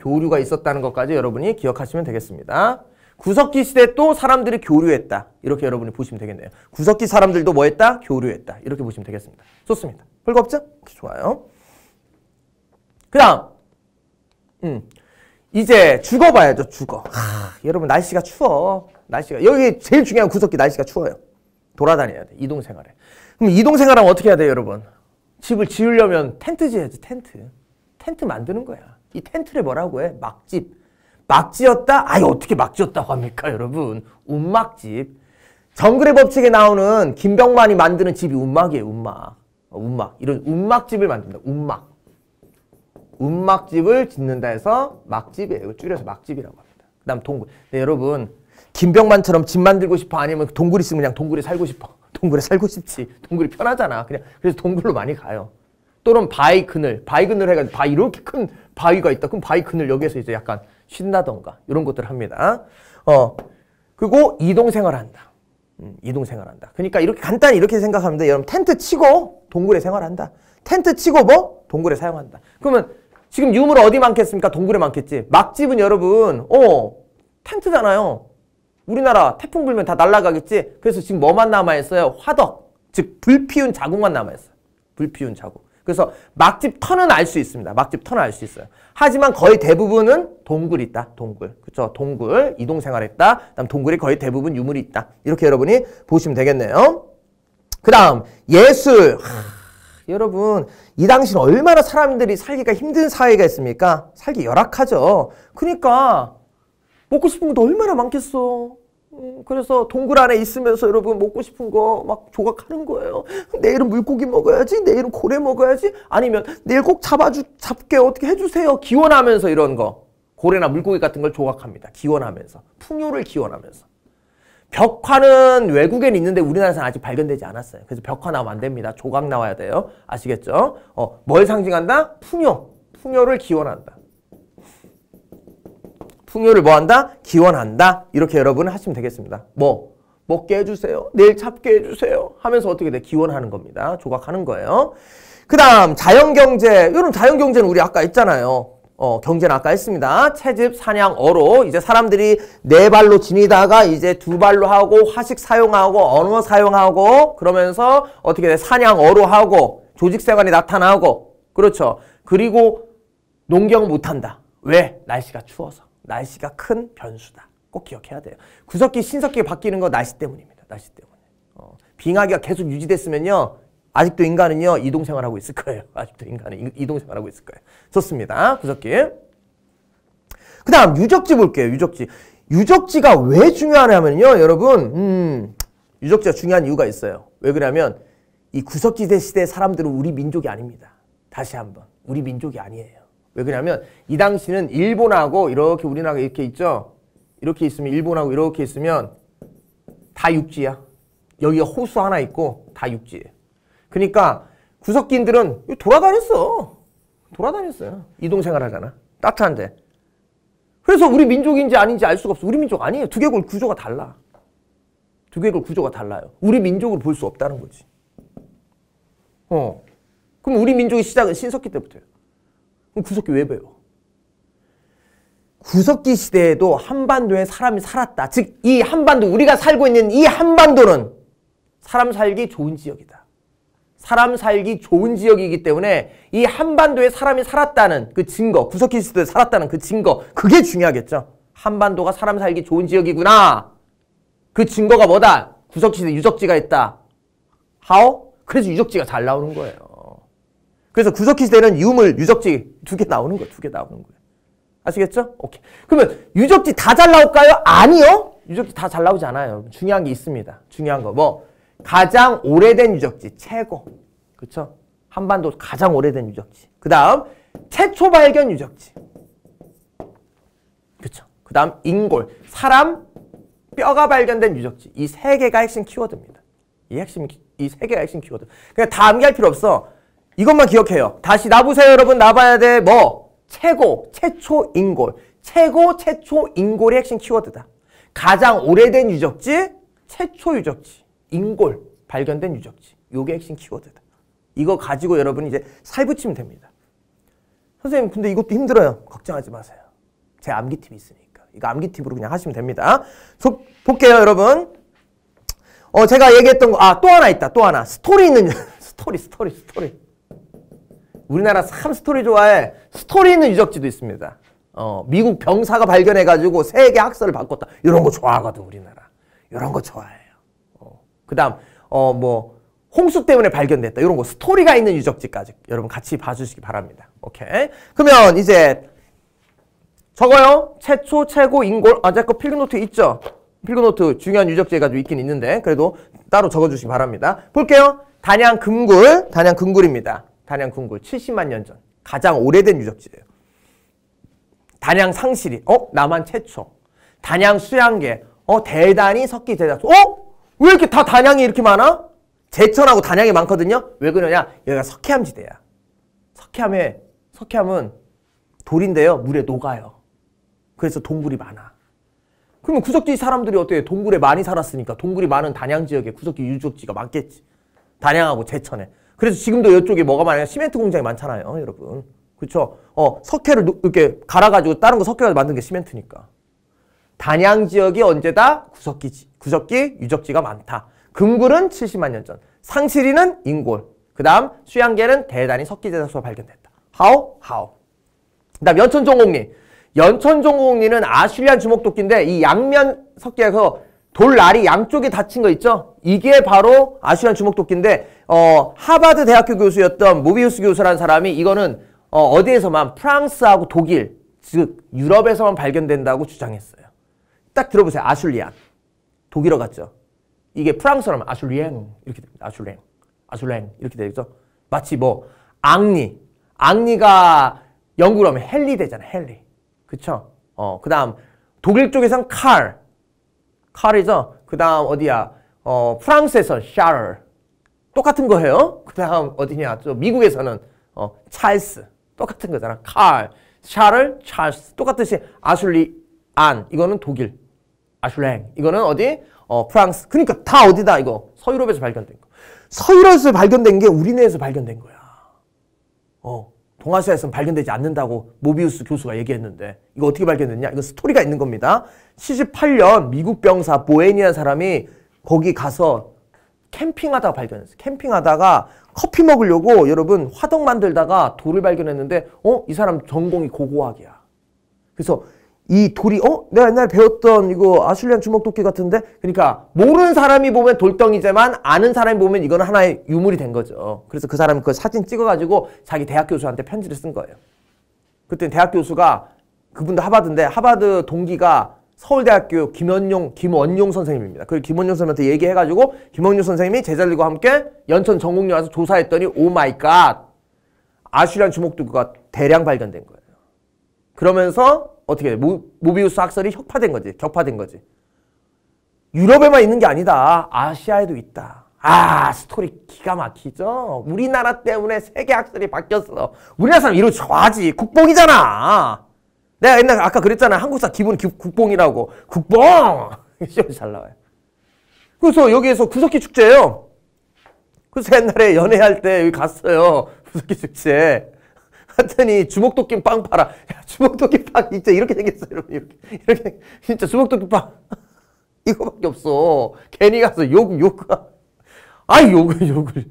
교류가 있었다는 것까지 여러분이 기억하시면 되겠습니다. 구석기 시대 또 사람들이 교류했다. 이렇게 여러분이 보시면 되겠네요. 구석기 사람들도 뭐 했다? 교류했다. 이렇게 보시면 되겠습니다. 좋습니다. 별거 없죠? 좋아요. 그 다음. 음. 이제 죽어봐야죠, 죽어. 하, 여러분 날씨가 추워. 날씨가 여기 제일 중요한 구석기 날씨가 추워요. 돌아다녀야 돼. 이동 생활에. 그럼 이동 생활하면 어떻게 해야 돼요, 여러분? 집을 지으려면 텐트 지어야지, 텐트. 텐트 만드는 거야. 이 텐트를 뭐라고 해? 막집. 막지었다? 아니 어떻게 막지었다고 합니까, 여러분? 운막집. 정글의 법칙에 나오는 김병만이 만드는 집이 운막이에요, 운막. 어, 운막. 이런 운막집을 만든다. 운막. 운막집을 짓는다 해서 막집이에요. 줄여서 막집이라고 합니다. 그 다음 동굴. 네, 여러분 김병만처럼 집 만들고 싶어 아니면 동굴 있으면 그냥 동굴에 살고 싶어. 동굴에 살고 싶지. 동굴이 편하잖아. 그냥 그래서 동굴로 많이 가요. 또는 바위 그늘, 바위 그늘 해가지고 바위 이렇게 큰 바위가 있다. 그럼 바위 그늘 여기에서 이제 약간 쉰다던가 이런 것들 합니다. 어 그리고 이동 생활한다. 음, 이동 생활한다. 그러니까 이렇게 간단히 이렇게 생각하면 돼. 여러분 텐트 치고 동굴에 생활한다. 텐트 치고 뭐 동굴에 사용한다. 그러면 지금 유물 어디 많겠습니까? 동굴에 많겠지. 막집은 여러분 어 텐트잖아요. 우리나라 태풍 불면 다 날아가겠지? 그래서 지금 뭐만 남아있어요? 화덕. 즉, 불 피운 자국만 남아있어요. 불 피운 자국. 그래서 막집 터는 알 수 있습니다. 막집 터는 알 수 있어요. 하지만 거의 대부분은 동굴이 있다. 동굴. 그쵸? 동굴. 이동 생활했다. 그다음 동굴이 거의 대부분 유물이 있다. 이렇게 여러분이 보시면 되겠네요. 그 다음, 예술. 하, 여러분, 이 당시는 얼마나 사람들이 살기가 힘든 사회가 있습니까? 살기 열악하죠. 그러니까 먹고 싶은 것도 얼마나 많겠어. 음, 그래서 동굴 안에 있으면서 여러분 먹고 싶은 거 막 조각하는 거예요. 내일은 물고기 먹어야지, 내일은 고래 먹어야지, 아니면 내일 꼭 잡아주, 잡게 어떻게 해주세요. 기원하면서 이런 거. 고래나 물고기 같은 걸 조각합니다. 기원하면서. 풍요를 기원하면서. 벽화는 외국엔 있는데 우리나라에서는 아직 발견되지 않았어요. 그래서 벽화 나오면 안 됩니다. 조각 나와야 돼요. 아시겠죠? 어, 뭘 상징한다? 풍요. 풍요를 기원한다. 풍요를 뭐한다? 기원한다. 이렇게 여러분 하시면 되겠습니다. 뭐? 먹게 뭐 해주세요. 내일 잡게 해주세요. 하면서 어떻게 돼? 기원하는 겁니다. 조각하는 거예요. 그 다음 자연경제. 여러분 자연경제는 우리 아까 했잖아요. 어, 경제는 아까 했습니다. 채집, 사냥, 어로. 이제 사람들이 네 발로 지니다가 이제 두 발로 하고 화식 사용하고 언어 사용하고 그러면서 어떻게 돼? 사냥, 어로 하고 조직생활이 나타나고 그렇죠. 그리고 농경 못한다. 왜? 날씨가 추워서. 날씨가 큰 변수다. 꼭 기억해야 돼요. 구석기, 신석기 바뀌는 거 날씨 때문입니다. 날씨 때문에. 어, 빙하기가 계속 유지됐으면요. 아직도 인간은요. 이동생활하고 있을 거예요. 아직도 인간은 이동생활하고 있을 거예요. 좋습니다. 구석기. 그 다음 유적지 볼게요. 유적지. 유적지가 왜 중요하냐면요. 여러분 음, 유적지가 중요한 이유가 있어요. 왜 그러냐면 이 구석기대 시대 사람들은 우리 민족이 아닙니다. 다시 한번. 우리 민족이 아니에요. 왜 그러냐면 이 당시는 일본하고 이렇게 우리나라가 이렇게 있죠. 이렇게 있으면 일본하고 이렇게 있으면 다 육지야. 여기가 호수 하나 있고 다 육지예요. 그러니까 구석기인들은 돌아다녔어. 돌아다녔어요. 이동생활 하잖아. 따뜻한데. 그래서 우리 민족인지 아닌지 알 수가 없어. 우리 민족 아니에요. 두개골 구조가 달라. 두개골 구조가 달라요. 우리 민족으로 볼 수 없다는 거지. 어. 그럼 우리 민족의 시작은 신석기 때부터예요. 그럼 구석기 왜 배워? 구석기 시대에도 한반도에 사람이 살았다. 즉, 이 한반도, 우리가 살고 있는 이 한반도는 사람 살기 좋은 지역이다. 사람 살기 좋은 지역이기 때문에 이 한반도에 사람이 살았다는 그 증거, 구석기 시대에 살았다는 그 증거, 그게 중요하겠죠. 한반도가 사람 살기 좋은 지역이구나. 그 증거가 뭐다? 구석기 시대 유적지가 있다. 하오? 그래서 유적지가 잘 나오는 거예요. 그래서 구석기 시대는 유물, 유적지 두 개 나오는 거예요. 두개 나오는 거예요. 아시겠죠? 오케이. 그러면 유적지 다 잘 나올까요? 아니요. 유적지 다 잘 나오지 않아요. 중요한 게 있습니다. 중요한 거. 뭐 가장 오래된 유적지 최고. 그렇죠? 한반도 가장 오래된 유적지. 그다음 최초 발견 유적지. 그렇죠? 그다음 인골, 사람 뼈가 발견된 유적지. 이 세 개가 핵심 키워드입니다. 이 핵심 이 세 개가 핵심 키워드. 그냥 다 암기할 필요 없어. 이것만 기억해요. 다시 나보세요 여러분 나봐야 돼. 뭐? 최고, 최초 인골. 최고, 최초 인골이 핵심 키워드다. 가장 오래된 유적지, 최초 유적지, 인골, 발견된 유적지. 요게 핵심 키워드다. 이거 가지고 여러분이 이제 살 붙이면 됩니다. 선생님 근데 이것도 힘들어요. 걱정하지 마세요. 제 암기팁이 있으니까. 이거 암기팁으로 그냥 하시면 됩니다. 소, 볼게요 여러분. 어 제가 얘기했던 거아 또 하나 있다 또 하나 스토리 있는 스토리 스토리 스토리 우리나라 삼 스토리 좋아해. 스토리 있는 유적지도 있습니다. 어, 미국 병사가 발견해가지고 세계 학설을 바꿨다. 이런 거 좋아하거든, 우리나라. 이런 거 좋아해요. 어. 그 다음, 어, 뭐, 홍수 때문에 발견됐다. 이런 거 스토리가 있는 유적지까지 여러분 같이 봐주시기 바랍니다. 오케이. 그러면 이제 저거요. 최초, 최고, 인골. 아, 제거 필그노트 있죠? 필그노트 중요한 유적지 해가지고 있긴 있는데 그래도 따로 적어주시기 바랍니다. 볼게요. 단양 금굴, 단양 금굴입니다. 단양 궁궐 70만 년 전. 가장 오래된 유적지예요. 단양 상실이, 어? 남한 최초. 단양 수양계, 어? 대단히 석기 제작소. 어? 왜 이렇게 다 단양이 이렇게 많아? 제천하고 단양이 많거든요? 왜 그러냐? 여기가 석회암지대야. 석회암에, 석회암은 돌인데요. 물에 녹아요. 그래서 동굴이 많아. 그러면 구석지 사람들이 어때? 동굴에 많이 살았으니까 동굴이 많은 단양 지역에 구석지 유적지가 많겠지. 단양하고 제천에. 그래서 지금도 이쪽에 뭐가 많아요? 시멘트 공장이 많잖아요, 여러분. 그렇죠? 어, 석회를 이렇게 갈아가지고 다른 거석회를 만든 게 시멘트니까. 단양 지역이 언제다? 구석기, 지 구석기 유적지가 많다. 금굴은 70만 년 전. 상실이는 인골. 그 다음 수양계는 대단히 석기대사수가 발견됐다. 하오? 하오. 그 다음 연천종공리연천종공리는 아슐리안 주목도끼인데 이 양면 석기에서 돌날이 양쪽에 닫힌 거 있죠? 이게 바로 아시안 주먹도끼인데 어, 하바드 대학교 교수였던 모비우스 교수라는 사람이 이거는 어, 어디에서만 프랑스하고 독일 즉 유럽에서만 발견된다고 주장했어요. 딱 들어보세요. 아슐리안. 독일어 같죠? 이게 프랑스어로 면 음. 아슐리엔 이렇게 됩니다. 아슐랭. 아슐랭 이렇게 되죠. 겠 마치 뭐 앙리. 앙리가 영국어로 하면 헨리 되잖아요. 헨리. 그쵸? 어, 그다음 독일 쪽에선 칼 칼이죠. 그 다음 어디야? 어, 프랑스에서 샤를 똑같은 거예요. 그 다음 어디냐? 또 미국에서는 어, 찰스 똑같은 거잖아. 칼, 샤를, 찰스 똑같듯이 아슐리 안 이거는 독일, 아슐랭 이거는 어디? 어, 프랑스. 그러니까 다 어디다 이거 서유럽에서 발견된 거. 서유럽에서 발견된 게 우리네에서 발견된 거야. 어. 동아시아에서는 발견되지 않는다고 모비우스 교수가 얘기했는데 이거 어떻게 발견됐냐? 이거 스토리가 있는 겁니다. 78년 미국 병사 보헤니안 사람이 거기 가서 캠핑하다 가 발견했어요. 캠핑하다가 커피 먹으려고 여러분 화덕 만들다가 돌을 발견했는데 어? 이 사람 전공이 고고학이야. 그래서 이 돌이 어? 내가 옛날에 배웠던 이거 아슐리안 주먹도끼 같은데? 그러니까 모르는 사람이 보면 돌덩이지만 아는 사람이 보면 이건 하나의 유물이 된 거죠. 그래서 그 사람이 그 사진 찍어가지고 자기 대학 교수한테 편지를 쓴 거예요. 그때 대학 교수가 그분도 하바드인데 하바드 동기가 서울대학교 김원용 김원용 선생님입니다. 그 김원용 선생님한테 얘기해가지고 김원용 선생님이 제자들과 함께 연천 전국에 와서 조사했더니 오 oh 마이 갓 아슐리안 주먹도끼가 대량 발견된 거예요. 그러면서 어떻게 돼? 모, 모비우스 학설이 혁파된 거지. 격파된 거지. 유럽에만 있는 게 아니다. 아시아에도 있다. 아 스토리 기가 막히죠? 우리나라 때문에 세계 학설이 바뀌었어. 우리나라 사람 이로 좋아하지. 국뽕이잖아. 내가 옛날 아까 그랬잖아. 한국사 기본 국뽕이라고. 국뽕! 시험 잘 나와요. 그래서 여기에서 구석기 축제예요. 그래서 옛날에 연애할 때 여기 갔어요. 구석기 축제. 하더니 주먹도끼 빵 팔아. 야, 주먹도끼 빵 진짜 이렇게 생겼어 이렇게 이렇게 진짜 주먹도끼 빵 이거밖에 없어. 괜히 가서 욕 욕하. 아 욕을 욕을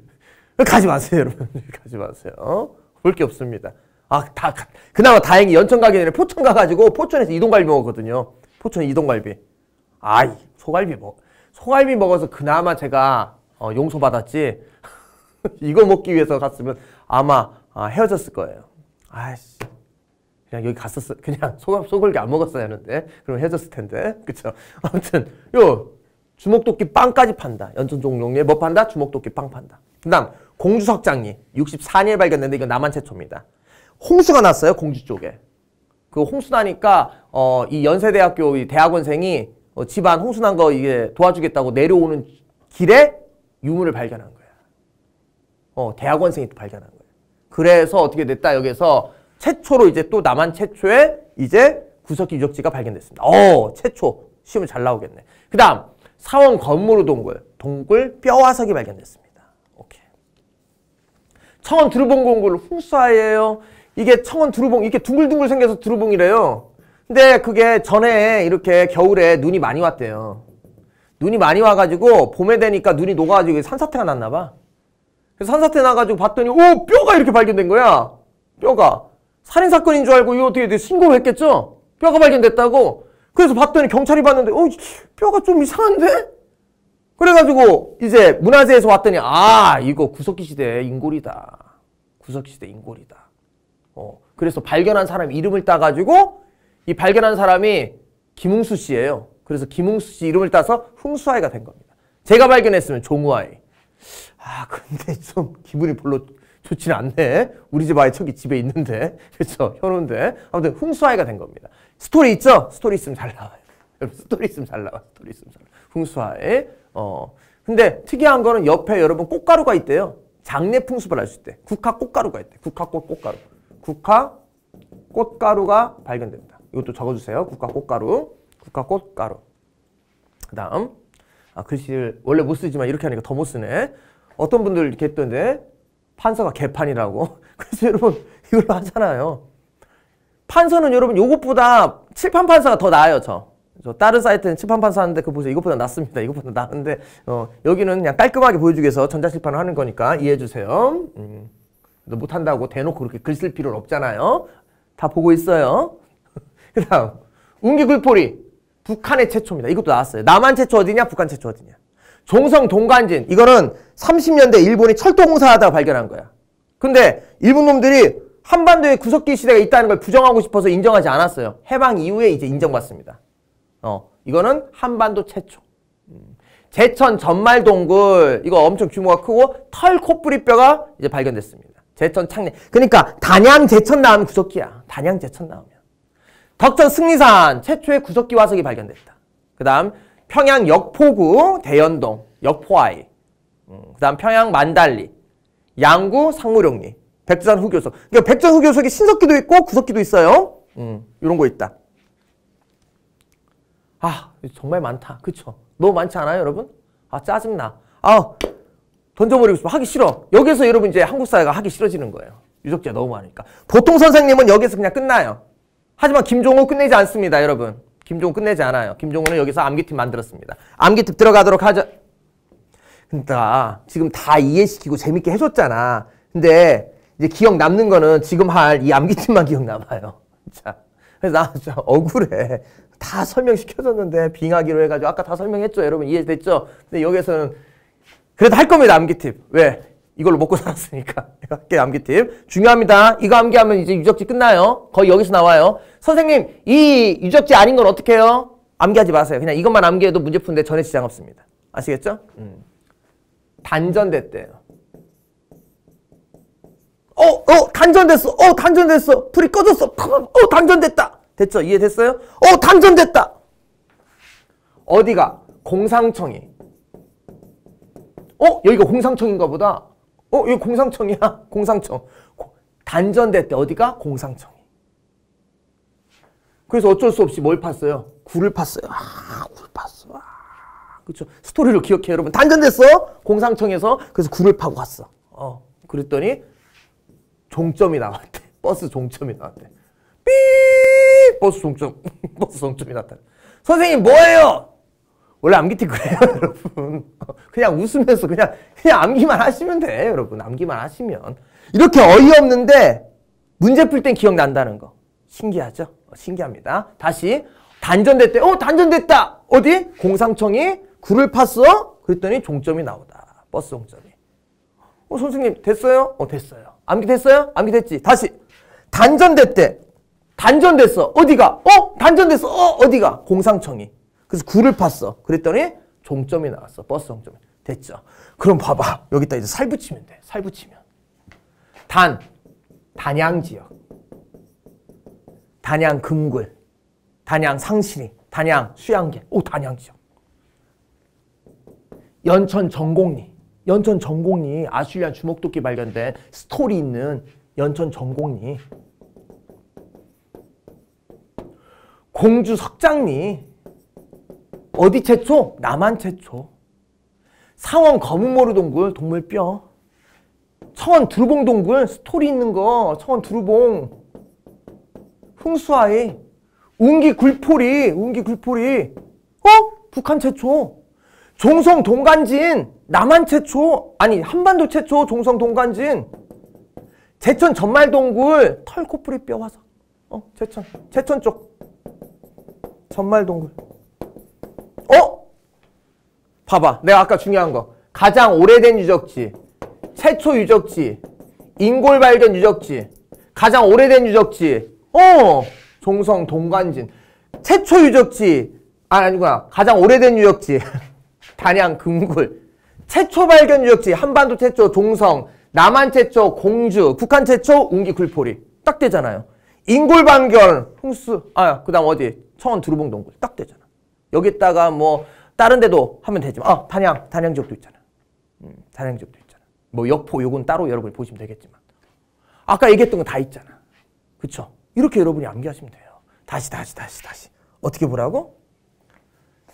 가지 마세요 여러분 가지 마세요. 어? 볼 게 없습니다. 아, 다, 그나마 다행히 연천 가기 전에 포천 가가지고 포천에서 이동갈비 먹었거든요. 포천 이동갈비. 아이, 소갈비 먹, 소갈비 먹어서 그나마 제가 어, 용서받았지. 이거 먹기 위해서 갔으면 아마 아, 헤어졌을 거예요. 아이씨 그냥 여기 갔었어 그냥 소갑 소골게안 먹었어야 하는데 그럼 해줬을 텐데 그쵸 아무튼 요 주먹도끼 빵까지 판다 연천 종로에 뭐 판다 주먹도끼 빵 판다 그다음 공주석장리 64년에 발견된데 이거 남한 최초입니다 홍수가 났어요 공주 쪽에 그 홍수 나니까 어 이 연세대학교 이 대학원생이 어, 집안 홍수 난 거 이게 도와주겠다고 내려오는 길에 유물을 발견한 거야. 어, 대학원생이 또 발견한 거야. 그래서 어떻게 됐다 여기서 최초로 이제 또 남한 최초의 이제 구석기 유적지가 발견됐습니다. 어 최초 시험 잘 나오겠네. 그 다음 사원 건무르 동굴 동굴 뼈화석이 발견됐습니다. 오케이. 청원 두루봉 동굴 훈수화예요. 이게 청원 두루봉 이렇게 둥글둥글 생겨서 두루봉이래요. 근데 그게 전에 이렇게 겨울에 눈이 많이 왔대요. 눈이 많이 와가지고 봄에 되니까 눈이 녹아가지고 산사태가 났나봐. 그래서 산사태 나가지고 봤더니 오 뼈가 이렇게 발견된 거야. 뼈가 살인 사건인 줄 알고 이거 어떻게 신고 했겠죠? 뼈가 발견됐다고. 그래서 봤더니 경찰이 봤는데 어 뼈가 좀 이상한데? 그래가지고 이제 문화재에서 왔더니 아 이거 구석기 시대 인골이다. 구석기 시대 인골이다. 어 그래서 발견한 사람 이름을 따가지고 이 발견한 사람이 김웅수 씨예요. 그래서 김웅수 씨 이름을 따서 흥수아이가 된 겁니다. 제가 발견했으면 종우아이. 아 근데 좀 기분이 별로 좋진 않네. 우리 집 아이 저기 집에 있는데 그렇죠 현우인데 아무튼 흥수아이가 된 겁니다. 스토리 있죠? 스토리 있으면 잘 나와요. 여러분 스토리 있으면 잘 나와. 스토리 있으면 잘 나와. 흥수아이 어 근데 특이한 거는 옆에 여러분 꽃가루가 있대요. 장례 풍수발알수 있대. 국화 꽃가루가 있대. 국화 꽃 꽃가루. 국화 꽃가루가 발견됩니다 이것도 적어주세요. 국화 꽃가루. 국화 꽃가루. 그 다음 아, 글씨를 원래 못 쓰지만 이렇게 하니까 더 못 쓰네. 어떤 분들 이렇게 했던데 판서가 개판이라고. 그래서 여러분 이걸로 하잖아요. 판서는 여러분 이것보다 칠판 판서가 더 나아요, 저. 저 다른 사이트는 칠판 판서 하는데 그 보세요. 이것보다 낫습니다. 이것보다 나은데 어, 여기는 그냥 깔끔하게 보여주기 위해서 전자칠판을 하는 거니까 이해해 주세요. 음, 못한다고 대놓고 그렇게 글 쓸 필요는 없잖아요. 다 보고 있어요. 그 다음 운기굴포리 북한의 최초입니다. 이것도 나왔어요. 남한 최초 어디냐 북한 최초 어디냐. 종성 동간진 이거는 30년대 일본이 철도공사하다 발견한 거야. 근데 일본 놈들이 한반도에 구석기 시대가 있다는 걸 부정하고 싶어서 인정하지 않았어요. 해방 이후에 이제 인정받습니다. 어, 이거는 한반도 최초. 음. 제천 전말 동굴 이거 엄청 규모가 크고 털 코뿌리뼈가 이제 발견됐습니다. 제천 창례. 그러니까 단양 제천 나오 구석기야. 단양 제천 나오면. 덕천 승리산 최초의 구석기 화석이 발견됐다. 그다음 평양 역포구 대연동 역포아이 음. 그 다음 평양 만달리, 양구 상무령리, 백두산 후교석 그러니까 백두산 후교석이 신석기도 있고 구석기도 있어요. 음, 이런 거 있다. 아, 정말 많다. 그쵸? 너무 많지 않아요, 여러분? 아, 짜증나. 아, 던져버리고 싶어. 하기 싫어. 여기서 여러분 이제 한국 사회가 하기 싫어지는 거예요. 유적지가 너무 많으니까. 보통 선생님은 여기서 그냥 끝나요. 하지만 김종호 끝내지 않습니다, 여러분. 김종호 끝내지 않아요. 김종호는 여기서 암기팀 만들었습니다. 암기팀 들어가도록 하죠. 그러니까 지금 다 이해시키고 재밌게 해줬잖아. 근데 이제 기억 남는 거는 지금 할 이 암기팀만 기억 남아요. 자, 그래서 나 진짜 억울해. 다 설명시켜줬는데 빙하기로 해가지고 아까 다 설명했죠. 여러분 이해됐죠? 근데 여기에서는 그래도 할 겁니다. 암기팁. 왜? 이걸로 먹고 살았으니까. 이렇게 암기팁. 중요합니다. 이거 암기하면 이제 유적지 끝나요. 거의 여기서 나와요. 선생님, 이 유적지 아닌 건 어떻게 해요? 암기하지 마세요. 그냥 이것만 암기해도 문제 푸는데 전혀 지장 없습니다. 아시겠죠? 음. 단전됐대요. 어, 어, 단전됐어. 어, 단전됐어. 불이 꺼졌어. 어, 단전됐다. 됐죠? 이해됐어요? 어, 단전됐다. 어디가? 공상청이. 어? 여기가 공상청인가 보다. 어? 여기 공상청이야. 공상청. 단전됐대. 어디가? 공상청. 그래서 어쩔 수 없이 뭘 팠어요? 굴을 팠어요. 아, 굴 팠어. 아. 그렇죠. 스토리를 기억해 여러분. 당근됐어. 공상청에서 그래서 굴을 파고 갔어. 어. 그랬더니 종점이 나왔대. 버스 종점이 나왔대. 삐 버스 종점. 버스 종점이 나왔다. 선생님 뭐예요? 원래 암기티 그래요, 여러분. 그냥 웃으면서 그냥 그냥 암기만 하시면 돼, 여러분. 암기만 하시면. 이렇게 어이없는데 문제 풀 땐 기억난다는 거. 신기하죠? 어, 신기합니다. 다시 단전됐대. 어, 단전됐다. 어디? 공상청이 굴을 팠어? 그랬더니 종점이 나오다. 버스 종점이. 어, 선생님 됐어요? 어, 됐어요. 암기 됐어요? 암기 됐지. 다시. 단전됐대. 단전됐어. 어디가? 어? 단전됐어. 어? 어디가? 공상청이. 그래서 구를 팠어. 그랬더니 종점이 나왔어. 버스 종점이. 됐죠. 그럼 봐봐. 여기다 이제 살 붙이면 돼. 살 붙이면. 단. 단양 지역. 단양 금굴. 단양 상신이. 단양 수양계. 오, 단양 지역. 연천 전곡리 연천 전곡리 아슐리안 주먹도끼 발견된 스토리 있는 연천 전곡리 공주 석장리 어디 최초? 남한 최초 상원 검은모루 동굴 동물뼈 청원 두루봉 동굴 스토리 있는 거 청원 두루봉 흥수아이 운기 굴포리 운기 굴포리 어? 북한 최초 종성 동간지인 남한 최초 아니 한반도 최초 종성 동간지인 제천 전말 동굴 털코풀이 뼈 화석 어 제천 제천 쪽 전말 동굴 어 봐봐 내가 아까 중요한 거 가장 오래된 유적지 최초 유적지 인골 발견 유적지 가장 오래된 유적지 어 종성 동간진 최초 유적지 아, 아니구나 가장 오래된 유적지 단양, 금굴. 최초 발견 유적지, 한반도 최초, 동성, 남한 최초, 공주, 북한 최초, 웅기 굴포리. 딱 되잖아요. 인골 반결, 홍수, 아, 그 다음 어디? 청원 두루봉 동굴. 딱 되잖아. 여기다가 뭐, 다른 데도 하면 되지만, 아, 단양, 단양 지역도 있잖아. 음, 단양 지역도 있잖아. 뭐, 역포, 요건 따로 여러분이 보시면 되겠지만. 아까 얘기했던 거 다 있잖아. 그쵸? 이렇게 여러분이 암기하시면 돼요. 다시, 다시, 다시, 다시. 어떻게 보라고?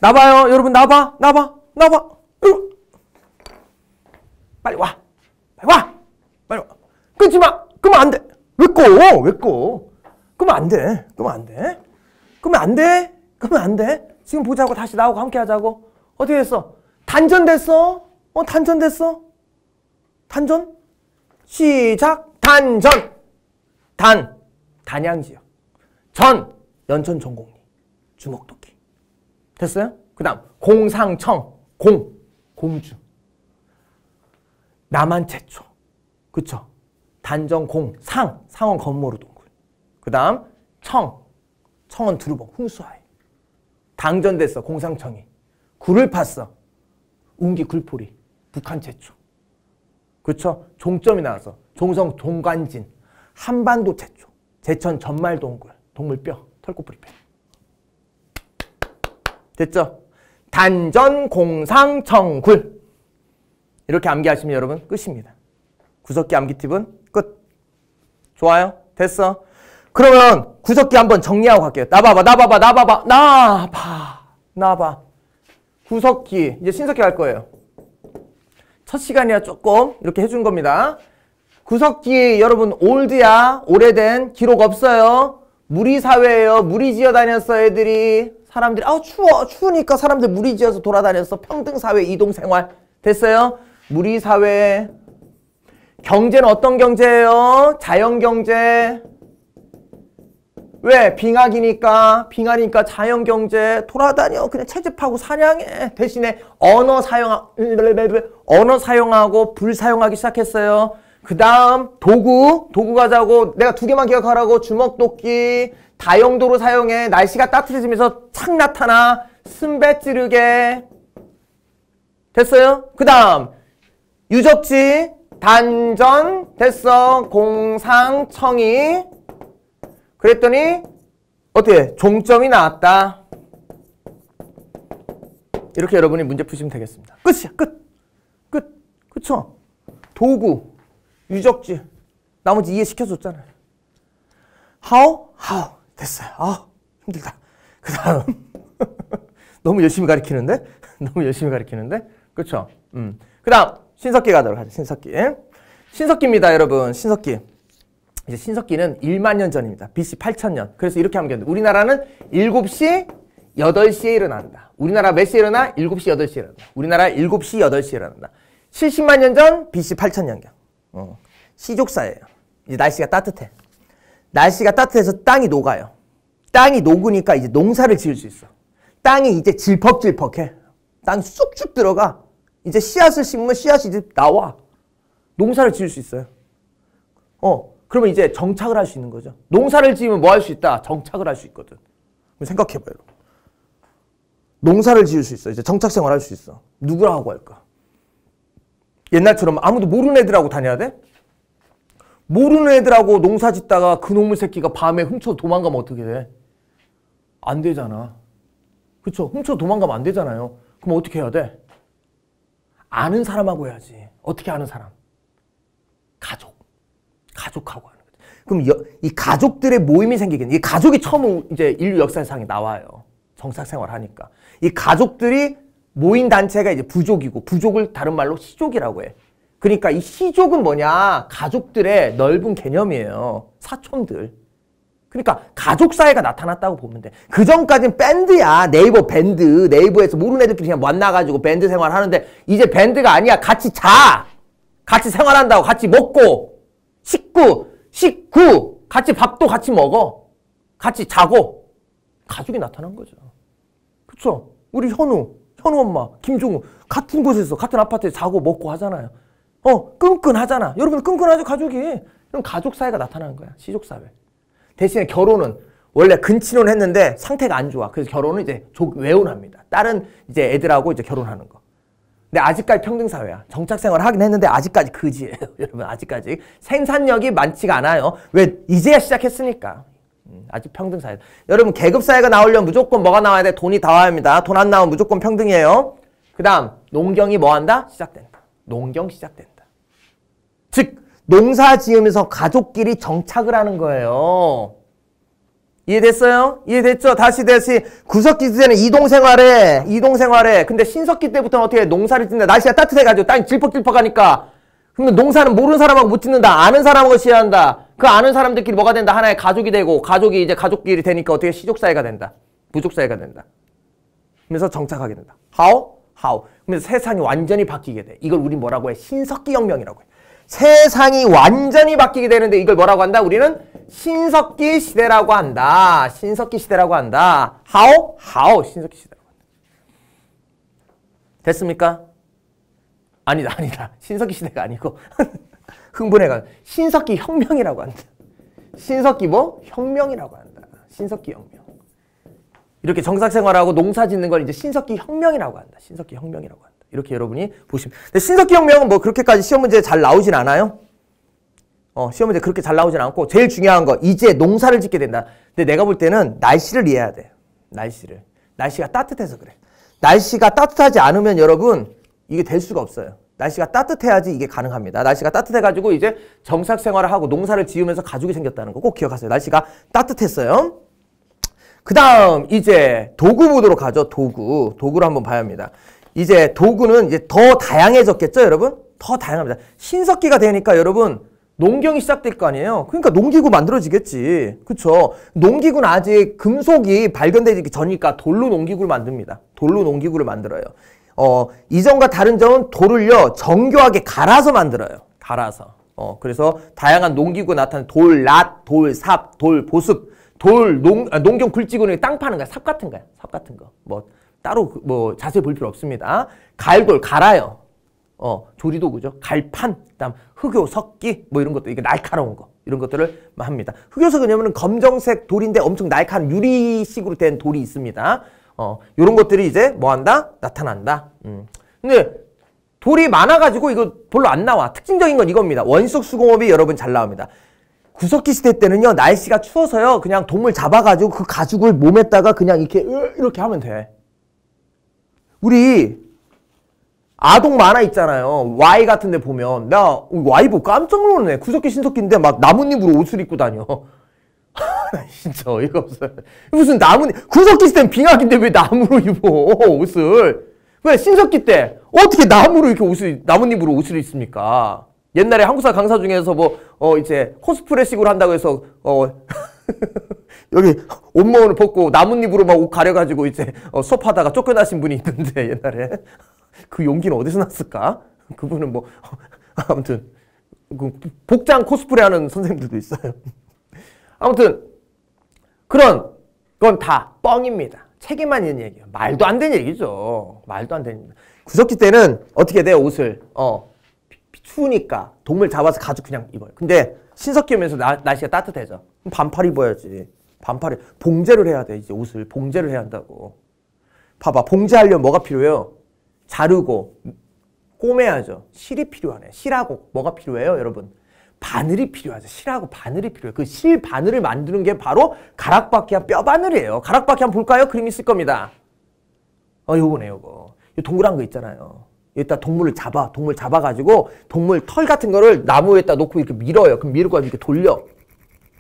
나봐요. 여러분, 나봐. 나봐. 나와. 이 빨리 와. 빨리 와. 빨리 와. 끊지 마. 그러면 안 돼. 왜 꺼? 왜 꺼? 그러면 안 돼. 그러면 안 돼. 그러면 안 돼. 그러면 안 돼. 지금 보자고 다시 나오고 함께 하자고. 어떻게 됐어? 단전됐어? 어, 단전됐어? 단전? 시작. 단전. 단. 단양지역. 전. 연천 전곡리. 주먹도끼. 됐어요? 그 다음 공상청. 공, 공주. 남한 최초. 그쵸? 단정 공, 상, 상원 건모로 동굴. 그 다음 청, 청은 두루봉, 홍수하에. 당전됐어, 공상청이. 굴을 팠어. 운기 굴포리, 북한 최초. 그쵸? 종점이 나와서 종성 동관진, 한반도 최초, 제천 전말 동굴, 동물뼈, 털꽃뿌리뼈. 됐죠? 단전 공상 청굴 이렇게 암기하시면 여러분 끝입니다. 구석기 암기 팁은 끝. 좋아요? 됐어? 그러면 구석기 한번 정리하고 갈게요. 나봐봐, 나봐봐, 나봐봐, 나봐, 나봐. 구석기 이제 신석기 갈 거예요. 첫시간이야 조금 이렇게 해준 겁니다. 구석기 여러분 올드야 오래된 기록 없어요. 무리사회예요. 무리지어 다녔어 애들이. 사람들이 아 추워 추우니까 사람들 무리지어서 돌아다녀서 평등사회 이동생활 됐어요? 무리사회 경제는 어떤 경제예요? 자연경제 왜? 빙하기니까 빙하니까 자연경제 돌아다녀 그냥 채집하고 사냥해 대신에 언어 사용 하 언어 사용하고 불 사용하기 시작했어요 그 다음 도구 도구 가자고 내가 두 개만 기억하라고 주먹도끼 다용도로 사용해 날씨가 따뜻해지면서 착 나타나 순배 찌르게 됐어요? 그 다음 유적지 단전 됐어 공상청이 그랬더니 어떻게 종점이 나왔다 이렇게 여러분이 문제 푸시면 되겠습니다 끝이야 끝! 끝! 그쵸? 도구 유적지 나머지 이해시켜줬잖아요 how? h 됐어요. 아, 힘들다. 그 다음. 너무 열심히 가리키는데? 너무 열심히 가리키는데? 그쵸? 음. 그 다음, 신석기 가도록 하죠. 신석기. 신석기입니다, 여러분. 신석기. 이제 신석기는 1만 년 전입니다. BC 8천년. 그래서 이렇게 하면 됩니다. 우리나라는 7시, 8시에 일어난다. 우리나라 몇 시에 일어나? 7시, 8시에 일어난다. 우리나라 7시, 8시에 일어난다. 70만 년 전 BC 8천년경. 어. 시족사예요. 이제 날씨가 따뜻해. 날씨가 따뜻해서 땅이 녹아요. 땅이 녹으니까 이제 농사를 지을 수 있어. 땅이 이제 질퍽질퍽해. 땅 쑥쑥 들어가. 이제 씨앗을 심으면 씨앗이 이제 나와. 농사를 지을 수 있어요. 어, 그러면 이제 정착을 할 수 있는 거죠. 농사를 지으면 뭐 할 수 있다? 정착을 할 수 있거든. 생각해봐요. 농사를 지을 수 있어. 이제 정착 생활 할수 있어. 누구랑 하고 할까? 옛날처럼 아무도 모르는 애들하고 다녀야 돼? 모르는 애들하고 농사 짓다가 그놈의 새끼가 밤에 훔쳐 도망가면 어떻게 돼? 안 되잖아. 그렇죠 훔쳐 도망가면 안 되잖아요. 그럼 어떻게 해야 돼? 아는 사람하고 해야지. 어떻게 아는 사람? 가족. 가족하고 하는 거지. 그럼 여, 이 가족들의 모임이 생기겠네. 이 가족이 처음 이제 인류 역사상에 나와요. 정착 생활 하니까. 이 가족들이 모인 단체가 이제 부족이고, 부족을 다른 말로 시족이라고 해. 그러니까 이 시족은 뭐냐? 가족들의 넓은 개념이에요. 사촌들. 그러니까 가족 사회가 나타났다고 보면 돼. 그 전까진 밴드야. 네이버 밴드. 네이버에서 모르는 애들끼리 그냥 만나가지고 밴드 생활하는데 이제 밴드가 아니야. 같이 자. 같이 생활한다고. 같이 먹고. 식구. 식구. 같이 밥도 같이 먹어. 같이 자고. 가족이 나타난 거죠. 그쵸? 우리 현우. 현우 엄마. 김종우. 같은 곳에서 같은 아파트에 자고 먹고 하잖아요. 어, 끈끈하잖아. 여러분 끈끈하죠, 가족이. 그럼 가족 사회가 나타나는 거야. 시족 사회. 대신에 결혼은 원래 근친혼 했는데 상태가 안 좋아. 그래서 결혼은 이제 외혼합니다. 다른 이제 애들하고 이제 결혼하는 거. 근데 아직까지 평등 사회야. 정착 생활 을 하긴 했는데 아직까지 그지예요. 여러분 아직까지 생산력이 많지가 않아요. 왜 이제야 시작했으니까. 음, 아직 평등 사회. 여러분 계급 사회가 나오려면 무조건 뭐가 나와야 돼? 돈이 나와야 합니다. 돈 안 나오면 무조건 평등이에요. 그다음 농경이 뭐 한다? 시작된다. 농경 시작된다. 즉 농사 지으면서 가족끼리 정착을 하는 거예요. 이해됐어요? 이해됐죠? 다시 다시 구석기 때는 이동생활에 이동생활에 근데 신석기 때부터는 어떻게 농사를 짓는다. 날씨가 따뜻해가지고 땅이 질퍽질퍽하니까 그러면 농사는 모르는 사람하고 못 짓는다. 아는 사람하고 시야한다. 그 아는 사람들끼리 뭐가 된다? 하나의 가족이 되고 가족이 이제 가족끼리 되니까 어떻게 시족사회가 된다. 부족사회가 된다. 그래서 정착하게 된다. How? how. 그러면 세상이 완전히 바뀌게 돼. 이걸 우리 뭐라고 해? 신석기 혁명이라고 해. 세상이 완전히 바뀌게 되는데 이걸 뭐라고 한다? 우리는 신석기 시대라고 한다. 신석기 시대라고 한다. how? how 신석기 시대라고 한다. 됐습니까? 아니다, 아니다. 신석기 시대가 아니고 흥분해가 신석기 혁명이라고 한다. 신석기 뭐? 혁명이라고 한다. 신석기 혁명. 이렇게 정착 생활하고 농사 짓는 걸 이제 신석기 혁명이라고 한다. 신석기 혁명이라고 한다. 이렇게 여러분이 보시면. 근데 신석기 혁명은 뭐 그렇게까지 시험 문제 잘 나오진 않아요. 어, 시험 문제 그렇게 잘 나오진 않고 제일 중요한 거 이제 농사를 짓게 된다. 근데 내가 볼 때는 날씨를 이해해야 돼. 날씨를. 날씨가 따뜻해서 그래. 날씨가 따뜻하지 않으면 여러분 이게 될 수가 없어요. 날씨가 따뜻해야지 이게 가능합니다. 날씨가 따뜻해가지고 이제 정착 생활을 하고 농사를 지으면서 가족이 생겼다는 거 꼭 기억하세요. 날씨가 따뜻했어요. 그 다음 이제 도구 보도록 하죠. 도구. 도구를 한번 봐야 합니다. 이제 도구는 이제 더 다양해졌겠죠, 여러분? 더 다양합니다. 신석기가 되니까 여러분 농경이 시작될 거 아니에요? 그러니까 농기구 만들어지겠지. 그쵸? 농기구는 아직 금속이 발견되기 전이니까 돌로 농기구를 만듭니다. 돌로 농기구를 만들어요. 어, 이전과 다른 점은 돌을요, 정교하게 갈아서 만들어요. 갈아서. 어, 그래서 다양한 농기구 나타난 돌, 낫, 돌, 삽, 돌, 보습, 돌, 농, 아, 농경 굴지구는 땅 파는 거야. 삽 같은 거야. 삽 같은 거. 뭐 따로 그, 뭐 자세히 볼 필요 없습니다. 갈골, 갈아요. 어, 조리도구죠. 갈판, 그다음 흑요, 석기 뭐 이런 것도 이게 날카로운 거. 이런 것들을 합니다. 흑요석은 뭐냐면 검정색 돌인데 엄청 날카로운 유리식으로 된 돌이 있습니다. 어, 요런 것들이 이제 뭐 한다? 나타난다. 음. 근데 돌이 많아가지고 이거 별로 안 나와. 특징적인 건 이겁니다. 원석 수공업이 여러분 잘 나옵니다. 구석기 시대 때는요 날씨가 추워서요 그냥 동물 잡아가지고 그 가죽을 몸에다가 그냥 이렇게 이렇게 하면 돼. 우리 아동 만화 있잖아요. Y 같은 데 보면 나와 Y 보 깜짝 놀랐네. 구석기 신석기인데 막 나뭇잎으로 옷을 입고 다녀. 진짜 어이가 없어요. 무슨 나뭇잎 구석기 시대는 빙하기인데 왜 나무로 입어 옷을? 왜 신석기 때 어떻게 나무로 이렇게 옷을 나뭇잎으로 옷을 입습니까? 옛날에 한국사 강사 중에서 뭐, 어, 이제 코스프레식으로 한다고 해서, 어, 여기 온몸을 벗고 나뭇잎으로 막 옷 가려가지고 이제 어, 수업하다가 쫓겨나신 분이 있는데 옛날에. 그 용기는 어디서 났을까? 그분은 뭐, 아무튼, 그 복장 코스프레 하는 선생님들도 있어요. 아무튼, 그런 건 다 뻥입니다. 책임만 있는 얘기예요. 말도 안 되는 얘기죠. 말도 안 되는. 구석기 때는 어떻게 돼, 옷을. 어, 추우니까 동물 잡아서 가죽 그냥 입어요. 근데 신석기 오면서 날씨가 따뜻해져. 반팔 입어야지. 반팔에 봉제를 해야 돼. 이제 옷을 봉제를 해야 한다고. 봐봐. 봉제하려면 뭐가 필요해요? 자르고 꼬매야죠. 실이 필요하네. 실하고 뭐가 필요해요, 여러분? 바늘이 필요하죠. 실하고 바늘이 필요해요. 그 실 바늘을 만드는 게 바로 가락바퀴한 뼈 바늘이에요. 가락바퀴 한번 볼까요? 그림 있을 겁니다. 어, 요거네, 요거. 요 동그란 거 있잖아요. 여기다 동물을 잡아. 동물 잡아가지고 동물 털 같은 거를 나무에다 놓고 이렇게 밀어요. 그럼 밀고 어가지 이렇게 돌려.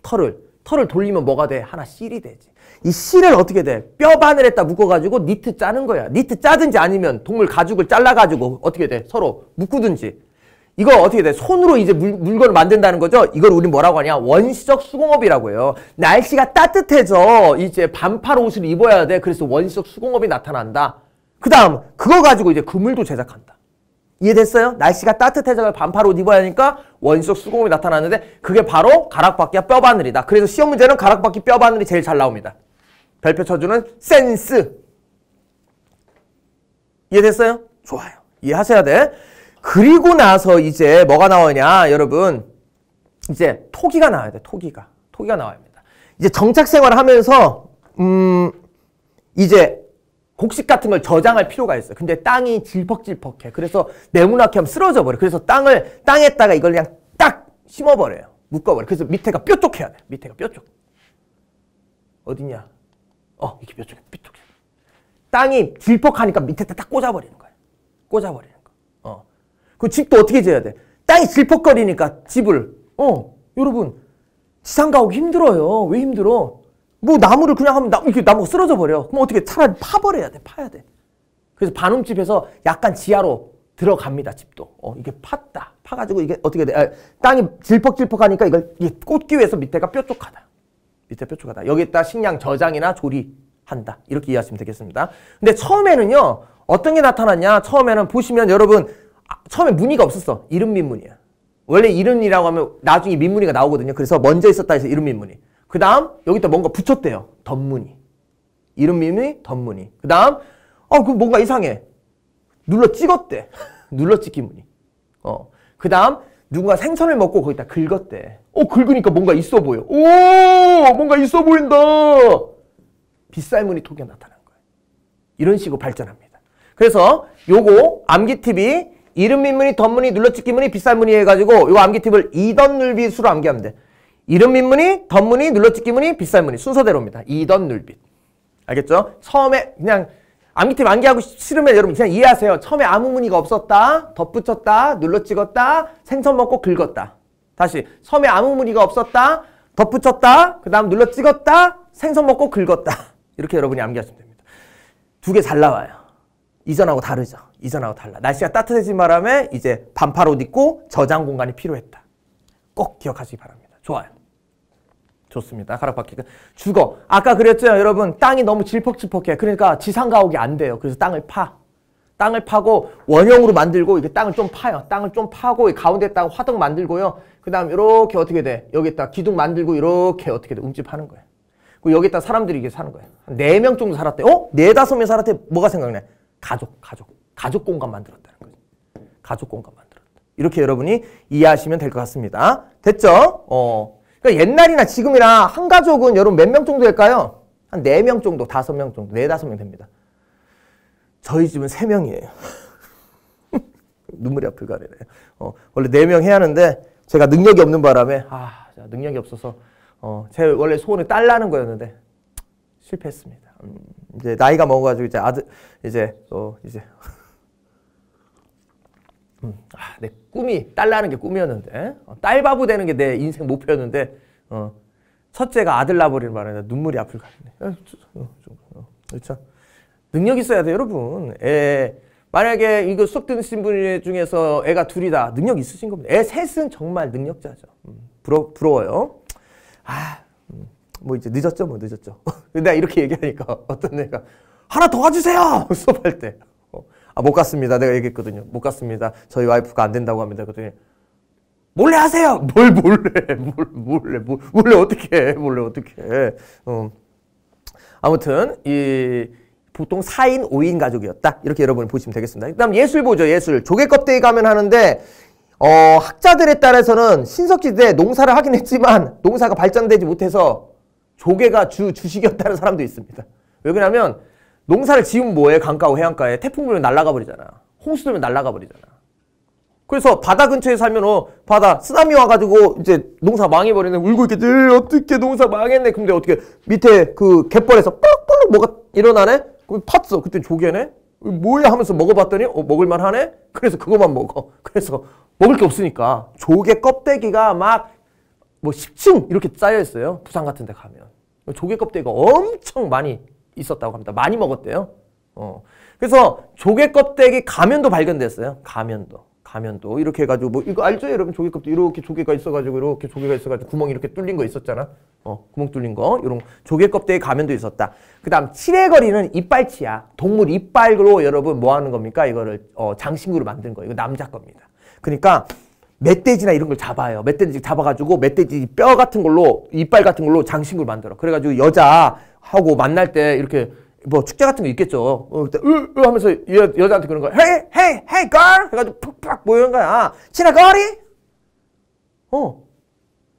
털을. 털을 돌리면 뭐가 돼? 하나 실이 되지. 이 실을 어떻게 돼? 뼈 바늘에다 묶어가지고 니트 짜는 거야. 니트 짜든지 아니면 동물 가죽을 잘라가지고 어떻게 돼? 서로 묶든지. 이거 어떻게 돼? 손으로 이제 물, 물건을 만든다는 거죠? 이걸 우린 뭐라고 하냐? 원시적 수공업이라고 해요. 날씨가 따뜻해져 이제 반팔 옷을 입어야 돼. 그래서 원시적 수공업이 나타난다. 그 다음 그거 가지고 이제 그물도 제작한다. 이해됐어요? 날씨가 따뜻해져서 반팔 옷 입어야 하니까 원소 수공이 나타나는데 그게 바로 가락바퀴와 뼈바늘이다. 그래서 시험 문제는 가락바퀴 뼈바늘이 제일 잘 나옵니다. 별표 쳐주는 센스. 이해됐어요? 좋아요. 이해하셔야 돼. 그리고 나서 이제 뭐가 나오냐 여러분 이제 토기가 나와야 돼 토기가 토기가 나와야 합니다 이제 정착 생활 하면서 음 이제 곡식 같은 걸 저장할 필요가 있어요. 근데 땅이 질퍽질퍽해. 그래서 네모나게 하면 쓰러져 버려. 그래서 땅을 땅에다가 이걸 그냥 딱 심어 버려요. 묶어 버려. 그래서 밑에가 뾰족해야 돼. 밑에가 뾰족. 어디냐? 어, 이게 렇 뾰족해. 뾰족. 땅이 질퍽하니까 밑에다 딱 꽂아 버리는 거야. 꽂아 버리는 거. 어. 그 집도 어떻게 지어야 돼? 땅이 질퍽거리니까 집을 어, 여러분 지상 가오기 힘들어요. 왜 힘들어? 뭐 나무를 그냥 하면 나, 이렇게 나무가 쓰러져 버려. 그럼 어떻게 차라리 파버려야 돼. 파야 돼. 그래서 반음집에서 약간 지하로 들어갑니다. 집도. 어, 이게 팠다. 파가지고 이게 어떻게 돼. 아, 땅이 질퍽질퍽하니까 이걸 꽂기 위해서 밑에가 뾰족하다. 밑에 뾰족하다. 여기에다 식량 저장이나 조리한다. 이렇게 이해하시면 되겠습니다. 근데 처음에는요. 어떤 게 나타났냐. 처음에는 보시면 여러분 아, 처음에 무늬가 없었어. 이름 민무늬야 원래 이름이라고 하면 나중에 민무늬가 나오거든요. 그래서 먼저 있었다 해서 이름 민무늬 그 다음 여기다 뭔가 붙였대요. 덧무늬 이름이 덧무늬그 다음 어, 그 뭔가 이상해. 눌러 찍었대. 눌러 찍기 무늬. 어. 그 다음 누군가 생선을 먹고 거기다 긁었대. 어, 긁으니까 뭔가 있어 보여. 오! 뭔가 있어 보인다! 빗살 무늬 토기가 나타난 거예요. 이런 식으로 발전합니다. 그래서 요거 암기팁이 이름 민문이 덧무늬 눌러찍기 무늬, 빗살 무늬 해가지고 요거 암기팁을 이던눌비수로 암기하면 돼. 이름 밑문이, 덧문이, 눌러찍기 문이, 비싼 문이 순서대로입니다. 이던 눌빛. 알겠죠? 처음에 그냥 암기팁 암기하고 싫으면 여러분 그냥 이해하세요. 처음에 아무 무늬가 없었다, 덧붙였다, 눌러찍었다, 생선 먹고 긁었다. 다시 처음에 아무 무늬가 없었다, 덧붙였다, 그 다음 눌러찍었다, 생선 먹고 긁었다. 이렇게 여러분이 암기하시면 됩니다. 두 개 잘 나와요. 이전하고 다르죠. 이전하고 달라. 날씨가 따뜻해진 바람에 이제 반팔 옷 입고 저장 공간이 필요했다. 꼭 기억하시기 바랍니다. 좋아요. 좋습니다. 가락바퀴가 죽어. 아까 그랬죠 여러분 땅이 너무 질퍽질퍽해. 그러니까 지상 가옥이 안 돼요. 그래서 땅을 파. 땅을 파고 원형으로 만들고 이게 땅을 좀 파요. 땅을 좀 파고 가운데 땅 화덕 만들고요. 그 다음 이렇게 어떻게 돼? 여기다 기둥 만들고 이렇게 어떻게 돼? 움집하는 거예요. 그리고 여기다 사람들이 이게 사는 거예요. 네명 정도 살았대. 어? 네 다섯 명 살았대. 뭐가 생각나? 가족, 가족. 가족 공간 만들었다는 거죠. 가족 공간 만들었다. 이렇게 여러분이 이해하시면 될 것 같습니다. 됐죠? 어. 그러니까 옛날이나 지금이나 한 가족은 여러분 몇 명 정도 될까요? 한 4명 정도, 5명 정도, 4, 5명 됩니다. 저희 집은 3명이에요. 눈물이 앞을 가리네요. 어, 원래 4명 해야 하는데 제가 능력이 없는 바람에 아, 능력이 없어서 어, 제 원래 소원을 딸라는 거였는데 실패했습니다. 음, 이제 나이가 먹어가지고 이제 아들 이제 어 이제 음, 아, 내 꿈이 딸라는 게 꿈이었는데 어, 딸바보 되는 게 내 인생 목표였는데 어, 첫째가 아들 낳아버리는 바람에 눈물이 앞을 가리네. 어, 어, 어, 그렇죠. 능력 있어야 돼 여러분. 애, 만약에 이거 수업 듣는 분 중에서 애가 둘이다. 능력 있으신 겁니다. 애 셋은 정말 능력자죠. 음, 부러, 부러워요. 아, 음, 뭐 이제 늦었죠, 뭐 늦었죠. 내가 이렇게 얘기하니까 어떤 애가 하나 더 와주세요! 수업할 때. 아, 못 갔습니다. 내가 얘기했거든요. 못 갔습니다. 저희 와이프가 안 된다고 합니다. 그랬더니 몰래 하세요. 뭘 몰래? 몰, 몰래? 몰래? 몰래 어떻게 해? 몰래 어떻게 해? 어. 아무튼 이 보통 4인, 5인 가족이었다. 이렇게 여러분이 보시면 되겠습니다. 그 다음 예술 보죠. 예술. 조개 껍데기 가면 하는데 어, 학자들에 따라서는 신석지대 농사를 하긴 했지만 농사가 발전되지 못해서 조개가 주, 주식이었다는 사람도 있습니다. 왜 그러냐면 농사를 지으면 뭐해? 강가와 해안가에 태풍 불면 날아가 버리잖아. 홍수 들면 날아가 버리잖아. 그래서 바다 근처에 살면 어 바다 쓰나미 와가지고 이제 농사 망해버리네 울고 있겠지 어떻게 농사 망했네 근데 어떻게 밑에 그 갯벌에서 뻘럭 뭐가 일어나네 그럼 팠어 그때 조개네 뭐야 하면서 먹어봤더니 어 먹을만 하네 그래서 그것만 먹어 그래서 먹을 게 없으니까 조개 껍데기가 막 뭐 10층 이렇게 쌓여 있어요 부산 같은 데 가면 조개 껍데기가 엄청 많이 있었다고 합니다. 많이 먹었대요. 어. 그래서 조개 껍데기 가면도 발견됐어요. 가면도. 가면도 이렇게 해가지고 뭐 이거 알죠 여러분 조개 껍데기 이렇게 조개가 있어가지고 이렇게 조개가 있어가지고 구멍 이렇게 이 뚫린 거 있었잖아 어 구멍 뚫린 거 이런 조개 껍데기 가면도 있었다 그 다음 칠해거리는 이빨치야 동물 이빨로 여러분 뭐 하는 겁니까 이거를 어, 장신구로 만든 거 이거 남자 겁니다 그러니까 멧돼지나 이런 걸 잡아요. 멧돼지 잡아가지고 멧돼지 뼈 같은 걸로 이빨 같은 걸로 장신구를 만들어. 그래가지고 여자 하고 만날 때 이렇게 뭐 축제 같은 거 있겠죠. 어, 으으 하면서 여, 여자한테 그런 거야. 헤이 헤이 헤이 걸 해가지고 푹푹 모이는 거야. 친해 거리? 어.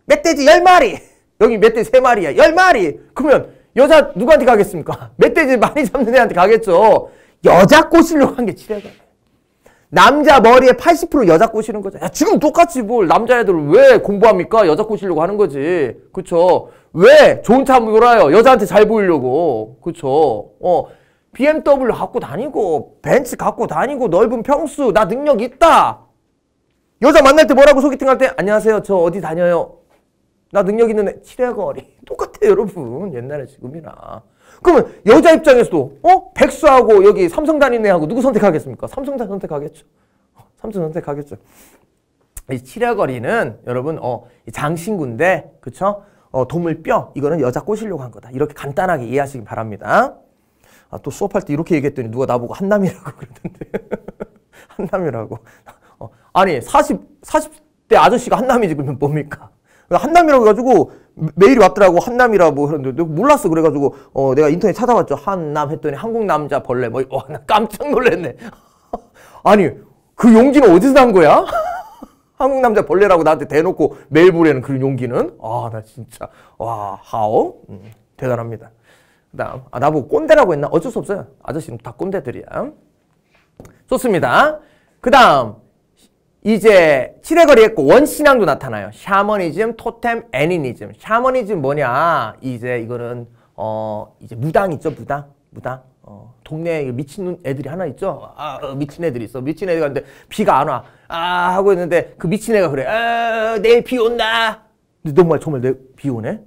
멧돼지 열 마리. 여기 멧돼지 세 마리야. 열 마리. 그러면 여자 누구한테 가겠습니까? 멧돼지 많이 잡는 애한테 가겠죠. 여자 꼬시려고 한 게 치레가. 남자 머리에 80% 여자 꼬시는 거죠. 야, 지금 똑같이 뭘 남자애들 왜 공부합니까? 여자 꼬시려고 하는 거지. 그쵸? 왜? 좋은 차 몰아요. 여자한테 잘 보이려고. 그쵸? 어. BMW 갖고 다니고, 벤츠 갖고 다니고, 넓은 평수, 나 능력 있다! 여자 만날 때 뭐라고 소개팅 할 때? 안녕하세요. 저 어디 다녀요? 나 능력 있는 애. 치레거리. 똑같아요, 여러분. 옛날에 지금이나. 그러면 여자 입장에서도, 어? 백수하고 여기 삼성 다니는 애하고 누구 선택하겠습니까? 삼성 다 선택하겠죠. 삼성 선택하겠죠. 이 치레거리는 여러분, 어, 장신구인데, 그쵸? 어, 도물뼈 이거는 여자 꼬시려고 한 거다. 이렇게 간단하게 이해하시기 바랍니다. 아, 또 수업할 때 이렇게 얘기했더니 누가 나보고 한남이라고 그러던데. 한남이라고. 어, 아니 40, 40대 아저씨가 한남이지 그러면 뭡니까? 그러니까 한남이라고 해가지고 메일이 왔더라고 한남이라 뭐그러는데 몰랐어 그래가지고 어 내가 인터넷 찾아봤죠 한남 했더니 한국 남자 벌레 뭐와나 깜짝 놀랐네 아니 그 용기는 어디서 난 거야? 한국 남자 벌레라고 나한테 대놓고 매일 보내는 그런 용기는 아 나 진짜 와 하오 음, 대단합니다. 그다음 아, 나보고 꼰대라고 했나? 어쩔 수 없어요. 아저씨는 다 꼰대들이야. 좋습니다. 그다음 이제 치레거리 했고 원신앙도 나타나요. 샤머니즘, 토템, 애니니즘. 샤머니즘 뭐냐? 이제 이거는 어 이제 무당 있죠, 무당. 무당. 어, 동네에 미친 애들이 하나 있죠? 아, 어, 미친 애들이 있어. 미친 애가 근데 비가 안 와. 아, 하고 있는데 그 미친 애가 그래. 아, 내일 비 온다. 근데 정말, 정말 내비 오네?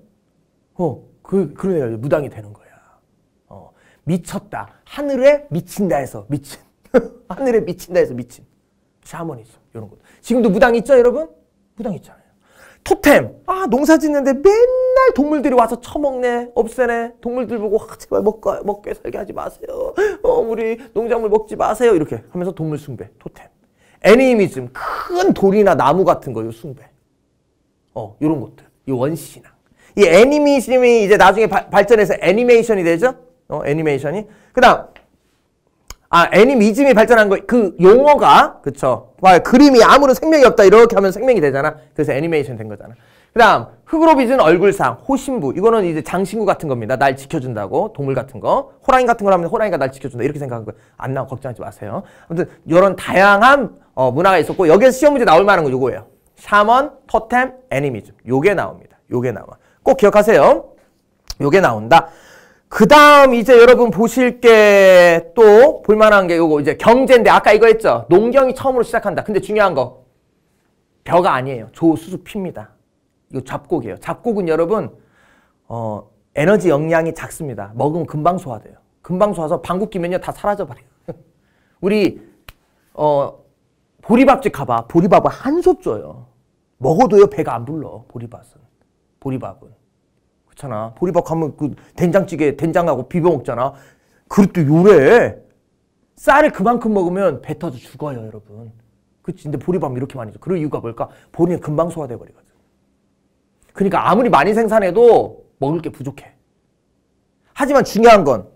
어, 그, 그런 애가 무당이 되는 거야. 어, 미쳤다. 하늘에 미친다 해서 미친. 하늘에 미친다 해서 미친. 샤머니즘, 이런 것. 지금도 무당 있죠, 여러분? 무당 있잖아요. 토템. 아, 농사 짓는데 맨 맨날 동물들이 와서 처먹네, 없애네. 동물들 보고 아, 제발 먹고, 먹게 살게 하지 마세요. 어, 우리 농작물 먹지 마세요. 이렇게 하면서 동물 숭배, 토템. 애니미즘, 큰 돌이나 나무 같은 거요 숭배. 어, 요런 것들. 이 원시신앙. 이 애니미즘이 이제 나중에 바, 발전해서 애니메이션이 되죠? 어, 애니메이션이. 그 다음, 아, 애니미즘이 발전한 거, 그 용어가, 그쵸. 와, 그림이 아무런 생명이 없다. 이렇게 하면 생명이 되잖아. 그래서 애니메이션 된 거잖아. 그 다음, 흑으로 빚은 얼굴상, 호신부. 이거는 이제 장신구 같은 겁니다. 날 지켜준다고. 동물 같은 거. 호랑이 같은 걸 하면 호랑이가 날 지켜준다. 이렇게 생각한 거예요. 안 나와. 걱정하지 마세요. 아무튼, 이런 다양한 어, 문화가 있었고, 여기에서 시험 문제 나올 만한 거 요거예요. 샤먼, 토템, 애니미즘. 요게 나옵니다. 요게 나와. 꼭 기억하세요. 요게 나온다. 그 다음 이제 여러분 보실 게 또 볼만한 게 요거 이제 경제인데 아까 이거 했죠? 농경이 처음으로 시작한다. 근데 중요한 거. 벼가 아니에요. 조수수피입니다. 이거 잡곡이에요. 잡곡은 여러분 어, 에너지 영양이 작습니다. 먹으면 금방 소화돼요. 금방 소화서 방귀 끼면요 다 사라져버려요. 우리 어, 보리밥집 가봐. 보리밥은 한솥 줘요. 먹어도요 배가 안 불러. 보리밥은 보리밥은 그렇잖아. 보리밥 가면그 된장찌개 된장하고 비벼 먹잖아. 그릇도 요래. 쌀을 그만큼 먹으면 배 터져 죽어요, 여러분. 그치? 근데 보리밥 이렇게 많이 줘. 그럴 이유가 뭘까? 보리는 금방 소화돼버리거든. 그러니까 아무리 많이 생산해도 먹을 게 부족해. 하지만 중요한 건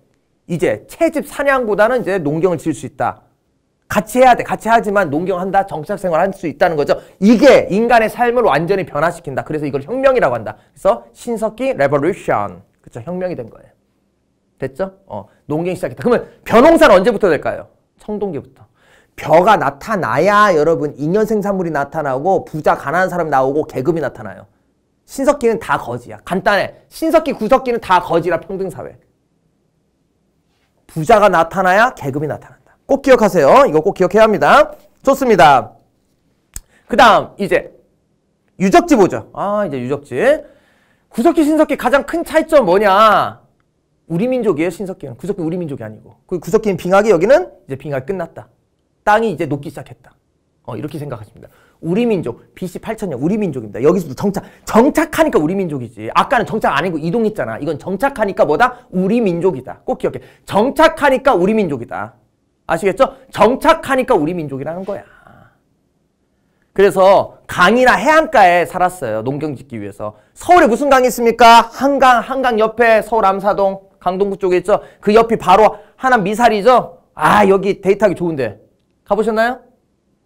이제 채집 사냥보다는 이제 농경을 지을 수 있다. 같이 해야 돼. 같이 하지만 농경한다. 정착 생활할 수 있다는 거죠. 이게 인간의 삶을 완전히 변화시킨다. 그래서 이걸 혁명이라고 한다. 그래서 신석기 레볼루션. 그쵸. 혁명이 된 거예요. 됐죠? 어, 농경 시작했다. 그러면 변홍사는 언제부터 될까요? 청동기부터. 벼가 나타나야 여러분 인연 생산물이 나타나고 부자 가난한 사람 나오고 계급이 나타나요. 신석기는 다 거지야. 간단해. 신석기, 구석기는 다 거지라 평등사회. 부자가 나타나야 계급이 나타난다. 꼭 기억하세요. 이거 꼭 기억해야 합니다. 좋습니다. 그 다음 이제 유적지 보죠. 아 이제 유적지. 구석기, 신석기 가장 큰 차이점 뭐냐. 우리 민족이에요. 신석기는. 구석기 우리 민족이 아니고. 그 구석기는 빙하기 여기는 이제 빙하기 끝났다. 땅이 이제 녹기 시작했다. 어, 이렇게 생각하십니다. 우리 민족 BC 8000년 우리 민족입니다. 여기서도 정착 정착하니까 우리 민족이지. 아까는 정착 아니고 이동했잖아. 이건 정착하니까 뭐다? 우리 민족이다. 꼭 기억해. 정착하니까 우리 민족이다. 아시겠죠? 정착하니까 우리 민족이라는 거야. 그래서 강이나 해안가에 살았어요. 농경 짓기 위해서. 서울에 무슨 강이 있습니까? 한강, 한강 옆에 서울 암사동, 강동구 쪽에 있죠? 그 옆이 바로 하나 미사리죠? 아, 여기 데이트하기 좋은데. 가보셨나요?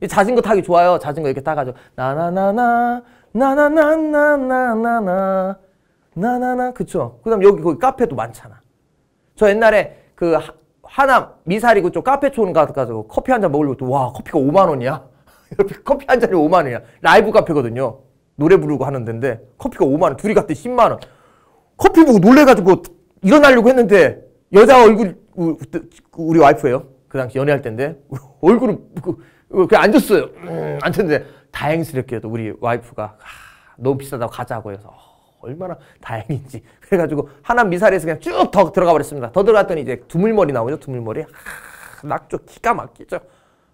자전거 타기 좋아요. 자전거 이렇게 타가지고 나나나나 나나나나나나나 나나나 그쵸? 그 다음 여기 거기 카페도 많잖아. 저 옛날에 그 하, 하 미사리고 쪽 카페촌 가가 커피 한 잔 먹으려고 와 커피가 5만 원이야? 커피 한 잔이 5만 원이야. 라이브 카페거든요. 노래 부르고 하는 데인데 커피가 5만 원, 둘이 갔더니 10만 원. 커피 보고 놀래가지고 일어나려고 했는데 여자 얼굴 우리 와이프예요. 그 당시 연애할 때인데 얼굴을 그 어, 그냥 앉았어요. 음, 앉았는데 다행스럽게도 우리 와이프가 아, 너무 비싸다고 가자고 해서 어, 얼마나 다행인지 그래가지고 하나 미사리에서 그냥 쭉 더 들어가 버렸습니다. 더 들어갔더니 이제 두물머리 나오죠. 두물머리 아, 낙조 기가 막히죠.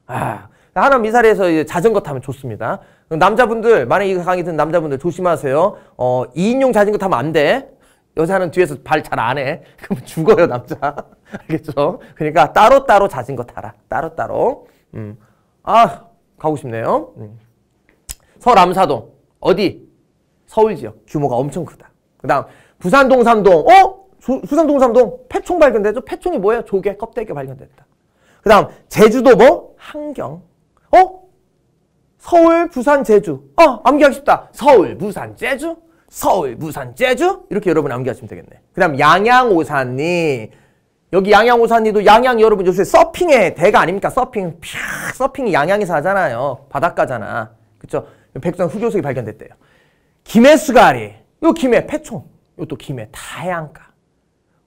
아, 하나 미사리에서 이제 자전거 타면 좋습니다. 남자분들 만약에 이 강의 듣는 남자분들 조심하세요. 어, 2인용 자전거 타면 안 돼. 여자는 뒤에서 발 잘 안 해. 그럼 죽어요 남자. 알겠죠? 그러니까 따로따로 자전거 타라. 따로 따로. 음. 아 가고 싶네요. 음. 네. 서남사동 어디? 서울 지역 규모가 엄청 크다. 그다음 부산 동삼동 어? 조, 부산 동삼동 패총 발견됐죠? 패총이 뭐예요? 조개 껍데기 발견됐다. 그다음 제주도 뭐? 한경 어? 서울 부산 제주 어 암기하기 쉽다. 서울 부산 제주 서울 부산 제주 이렇게 여러분 암기하시면 되겠네. 그다음 양양오산이 여기 양양오산이도 양양 여러분 요새 서핑의 대가 아닙니까? 서핑. 啪, 서핑이 양양에서 하잖아요. 바닷가잖아. 그쵸? 백두산 후교석이 발견됐대요. 김해수가리. 요 김해 패총요 또 김해 다양가.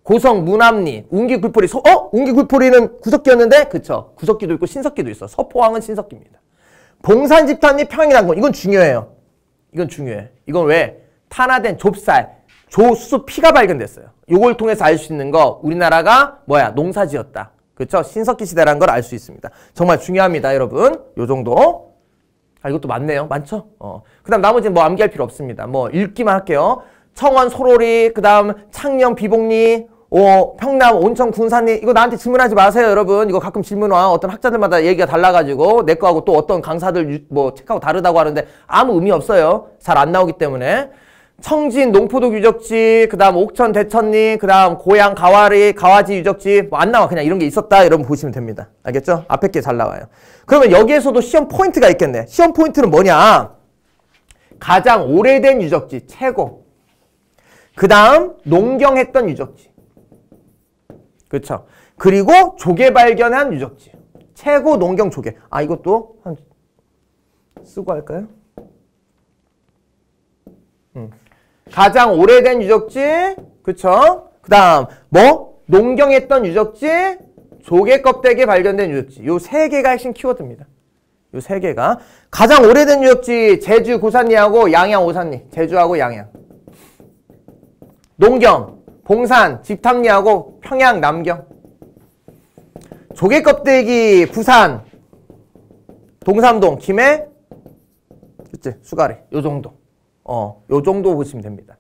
고성 문암리. 운기굴포리. 서, 어? 운기굴포리는 구석기였는데? 그쵸? 구석기도 있고 신석기도 있어. 서포항은 신석기입니다. 봉산집단이 평양이란 건 이건 중요해요. 이건 중요해. 이건 왜? 탄화된 좁쌀, 조수 피가 발견됐어요. 요걸 통해서 알 수 있는 거 우리나라가 뭐야 농사지었다. 그렇죠? 신석기 시대라는 걸 알 수 있습니다. 정말 중요합니다, 여러분. 요 정도. 아, 이것도 맞네요 많죠? 어. 그다음 나머지는 뭐 암기할 필요 없습니다. 뭐 읽기만 할게요. 청원 소로리, 그다음 창녕 비봉리, 오, 평남 온천 군산리 이거 나한테 질문하지 마세요, 여러분. 이거 가끔 질문 와 어떤 학자들마다 얘기가 달라가지고 내 거하고 또 어떤 강사들 뭐 책하고 다르다고 하는데 아무 의미 없어요. 잘 안 나오기 때문에. 청진, 농포도 유적지, 그 다음 옥천, 대천리, 그 다음 고양, 가와리, 가와지 유적지 뭐안 나와 그냥 이런 게 있었다 여러분 보시면 됩니다. 알겠죠? 앞에 게 잘 나와요. 그러면 여기에서도 시험 포인트가 있겠네. 시험 포인트는 뭐냐? 가장 오래된 유적지, 최고. 그 다음 농경했던 유적지. 그렇죠? 그리고 조개 발견한 유적지. 최고 농경 조개. 아 이것도 한 쓰고 할까요? 음. 가장 오래된 유적지 그쵸? 그 다음 뭐? 농경했던 유적지 조개 껍데기 발견된 유적지 요 세 개가 핵심 키워드입니다 요 세 개가 가장 오래된 유적지 제주 고산리하고 양양 오산리 제주하고 양양 농경 봉산 집탐리하고 평양 남경 조개 껍데기 부산 동삼동 김해 그치 수가래 요 정도 어, 요 정도 보시면 됩니다.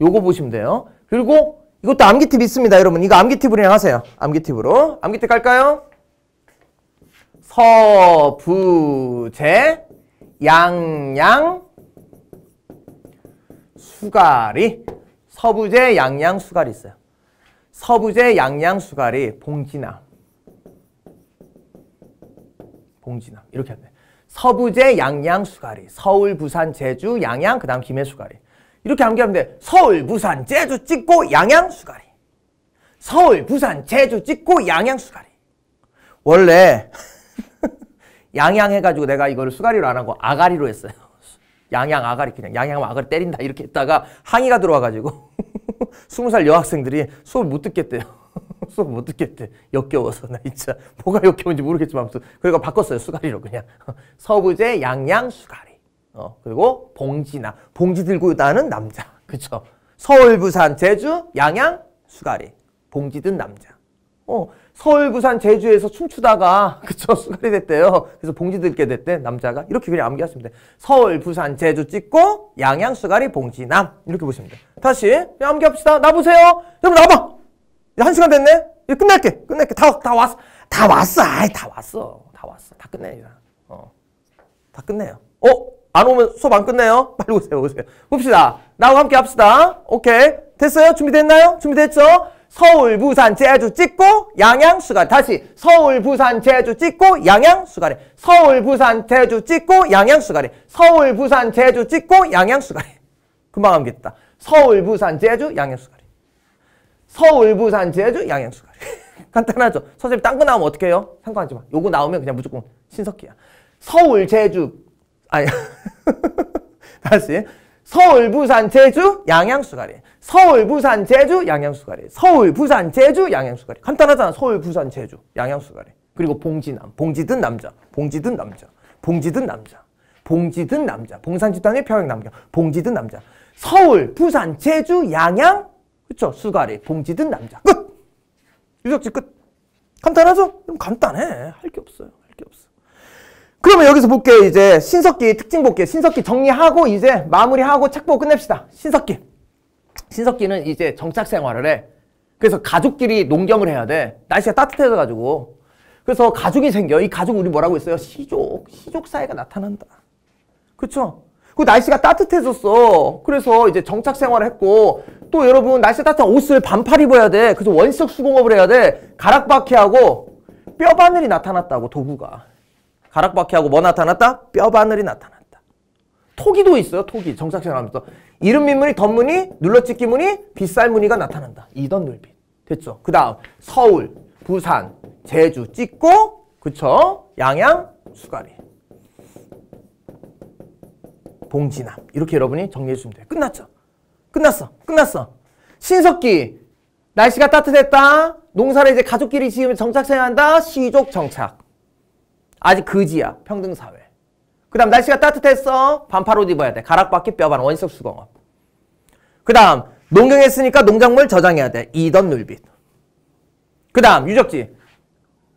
요거 보시면 돼요. 그리고 이것도 암기팁 있습니다, 여러분. 이거 암기팁으로 하세요. 암기팁으로. 암기팁 갈까요? 서부제 양양 수가리 서부제 양양 수가리 있어요. 서부제 양양 수가리 봉지나 봉지나 이렇게 하면 돼. 서부제, 양양, 수가리. 서울, 부산, 제주, 양양, 그 다음 김해, 수가리. 이렇게 암기하면 돼. 서울, 부산, 제주 찍고 양양, 수가리. 서울, 부산, 제주 찍고 양양, 수가리. 원래 양양 해가지고 내가 이거를 수가리로 안 하고 아가리로 했어요. 양양 아가리 그냥 양양 아가리 때린다 이렇게 했다가 항의가 들어와가지고 2 0살 여학생들이 수업을 못 듣겠대요. 수업 못 듣겠대. 역겨워서 나 진짜 뭐가 역겨운지 모르겠지만 아무튼 그러니까 바꿨어요. 수가리로 그냥. 서부제 양양 수가리. 어 그리고 봉지나 봉지 들고 다는 남자. 그쵸? 서울 부산 제주 양양 수가리. 봉지 든 남자. 어 서울 부산 제주에서 춤추다가 그쵸 수가리 됐대요. 그래서 봉지 들게 됐대 남자가 이렇게 그냥 암기하시면 돼. 서울 부산 제주 찍고 양양 수가리 봉지 남 이렇게 보시면 돼. 다시 암기합시다. 나 보세요. 여러분 나봐. 한 시간 됐네? 이제 끝낼게. 끝낼게. 다, 다 왔어. 다 왔어. 아이, 다 왔어. 다 왔어. 다 끝내요. 어. 다 끝내요. 어? 안 오면 수업 안 끝내요? 빨리 오세요. 오세요. 봅시다. 나하고 함께 합시다. 오케이. 됐어요? 준비됐나요? 준비됐죠? 서울, 부산, 제주 찍고 양양, 수가 다시 서울, 부산, 제주 찍고 양양, 수가래 서울, 부산, 제주 찍고 양양, 수가래 서울, 부산, 제주 찍고 양양, 수가래 금방 감겠다. 서울, 부산, 제주, 양양, 수가래 서울, 부산, 제주, 양양수가 리 간단하죠. 선생님 딴 거 나오면 어떡해요? 상관하지 마. 요거 나오면 그냥 무조건 신석기야. 서울, 제주 아니 다시 서울, 부산, 제주, 양양수가리 서울, 부산, 제주, 양양수가리 서울, 부산, 제주, 양양수가리 간단하잖아. 서울, 부산, 제주, 양양수가리 그리고 봉지남, 봉지든 남자, 봉지든 남자, 봉지든 남자, 봉지든 남자, 봉산집단의 평양 남경, 봉지든 남자, 서울, 부산, 제주, 양양, 그쵸? 수가리, 봉지든 남자. 끝! 유적지 끝. 간단하죠? 그럼 간단해. 할 게 없어요. 할 게 없어. 그러면 여기서 볼게 이제 신석기 특징 볼게 신석기 정리하고 이제 마무리하고 책보 끝냅시다. 신석기. 신석기는 이제 정착 생활을 해. 그래서 가족끼리 농경을 해야 돼. 날씨가 따뜻해져가지고. 그래서 가족이 생겨. 이 가족 우리 뭐라고 했어요? 시족. 시족 사회가 나타난다. 그쵸? 그 날씨가 따뜻해졌어. 그래서 이제 정착 생활을 했고 또 여러분 날씨 따뜻한 옷을 반팔 입어야 돼. 그래서 원석 수공업을 해야 돼. 가락바퀴하고 뼈바늘이 나타났다고 도구가. 가락바퀴하고 뭐 나타났다? 뼈바늘이 나타났다. 토기도 있어요. 토기. 정착생활 하면서. 이름 민무늬, 덧무늬, 눌러찍기 무늬, 빗살 무늬가 나타난다. 이던 눌빛. 됐죠. 그 다음 서울, 부산, 제주 찍고 그쵸? 양양, 수가리. 봉진함. 이렇게 여러분이 정리해 주면 시 돼요. 끝났죠? 끝났어. 끝났어. 신석기. 날씨가 따뜻했다. 농사를 이제 가족끼리 지으면 정착생한다. 시족 정착. 아직 그지야. 평등사회. 그 다음 날씨가 따뜻했어. 반팔 옷 입어야 돼. 가락바퀴 뼈반 원석 수공업. 그 다음 농경했으니까 농작물 저장해야 돼. 이던 눌빛. 그 다음 유적지.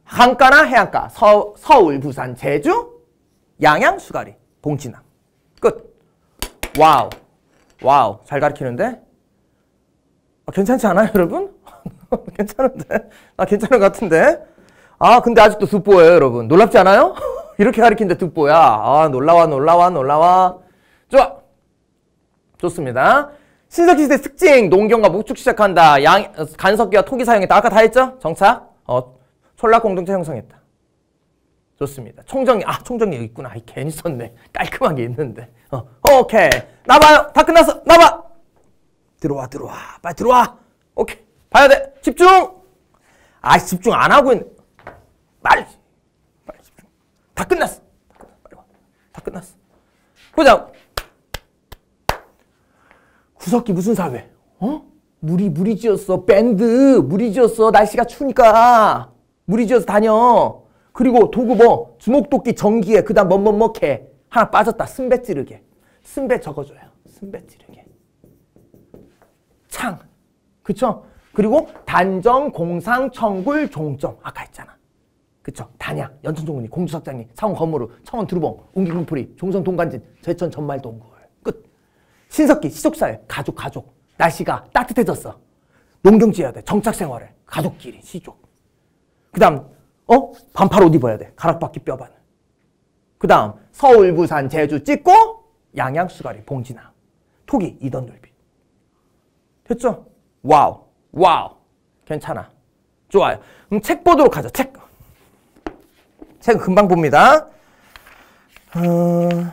강가나 해안가. 서, 서울, 부산, 제주, 양양, 수가리, 봉진암 와우. 와우. 잘 가르치는데? 아, 괜찮지 않아요, 여러분? 괜찮은데? 나 아, 괜찮은 것 같은데? 아, 근데 아직도 듣보예요, 여러분. 놀랍지 않아요? 이렇게 가르치는데 듣보야. 아, 놀라와, 놀라와, 놀라와. 좋아. 좋습니다. 신석기시대 특징, 농경과 목축 시작한다. 양, 간석기와 토기 사용했다. 아까 다 했죠? 정착. 어, 촌락 공동체 형성했다. 좋습니다. 총정리, 아, 총정리 여기 있구나. 아 괜히 썼네. 깔끔하게 있는데. 어, 어, 오케이. 나봐요. 다 끝났어. 나봐. 들어와, 들어와. 빨리 들어와. 오케이. 봐야 돼. 집중. 아, 집중 안 하고 있네. 빨리. 빨리 집중. 다 끝났어. 빨리 와. 다 끝났어. 보자. 구석기 무슨 사회? 어? 물이 물이 지었어. 밴드 물이 지었어. 날씨가 추우니까 물이 지어서 다녀. 그리고 도구 뭐 주먹도끼 전기에 그다음 뭐뭐뭐 뭐, 뭐, 개. 하나 빠졌다. 순배 찌르게. 순배 적어줘요. 순배 찌르게. 창. 그쵸? 그리고 단정, 공상, 청굴, 종점. 아까 했잖아. 그쵸? 단양, 연천종군이, 공주석장리, 사원 건무루, 청원 두루봉, 웅기군풀이, 종성 동간진, 제천 전말 동굴. 끝. 신석기, 시족사회, 가족, 가족. 날씨가 따뜻해졌어. 농경지 해야 돼. 정착생활해. 가족끼리, 시족. 그 다음, 어? 반팔 옷 입어야 돼. 가락바퀴 뼈반. 그 다음 서울, 부산, 제주 찍고 양양수가리, 봉진아, 토기, 이던 돌비 됐죠? 와우, 와우. 괜찮아. 좋아요. 그럼 책 보도록 하죠. 책. 책은 금방 봅니다. 어.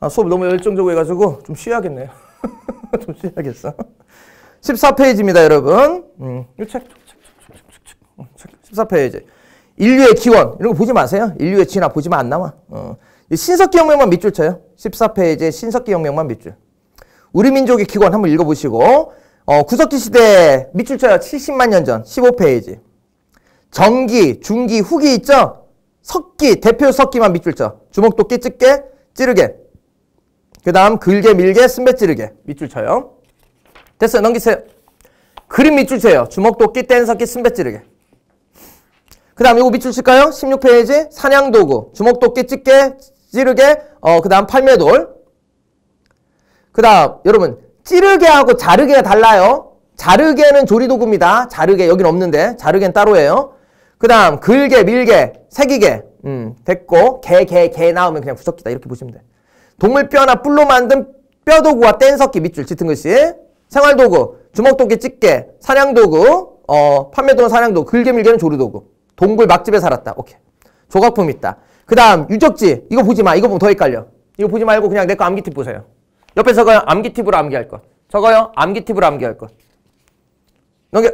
아, 수업 너무 열정적으로 해가지고 좀 쉬어야겠네요. 좀 쉬어야겠어. 14페이지입니다, 여러분. 음, 이 책, 14페이지. 인류의 기원 이런 거 보지 마세요. 인류의 진화 보지만 안 나와. 어. 신석기 혁명만 밑줄 쳐요. 14페이지에 신석기 혁명만 밑줄. 우리 민족의 기원 한번 읽어보시고 어, 구석기 시대 밑줄 쳐요. 70만 년전 15페이지. 정기, 중기, 후기 있죠? 석기, 대표 석기만 밑줄 쳐. 주먹도끼 찢게, 찌르게. 그 다음 글게, 밀게, 순배 찌르게 밑줄 쳐요. 됐어요. 넘기세요. 그림 밑줄 쳐요. 주먹도끼, 뗀석기, 순배 찌르게. 그 다음 이거 밑줄 칠까요? 16페이지 사냥도구 주먹도끼 찢게 찌르게 어, 그 다음 팔매돌 그 다음 여러분 찌르게 하고 자르게가 달라요 자르게는 조리도구입니다 자르게 여긴 없는데 자르게는 따로예요 그 다음 글게 밀게 새기게 음, 됐고 개개개 나오면 그냥 부석기다 이렇게 보시면 돼 동물뼈나 뿔로 만든 뼈도구와 뗀석기 밑줄 짙은 글씨 생활도구 주먹도끼 찢게 사냥도구 어, 판매도는 사냥도구 글게 밀게는 조리도구 동굴 막집에 살았다. 오케이. 조각품 있다. 그 다음 유적지. 이거 보지 마. 이거 보면 더 헷갈려. 이거 보지 말고 그냥 내 거 암기팁 보세요. 옆에 서거요 암기팁으로 암기할 것. 저거요. 암기팁으로 암기할 것. 넘겨.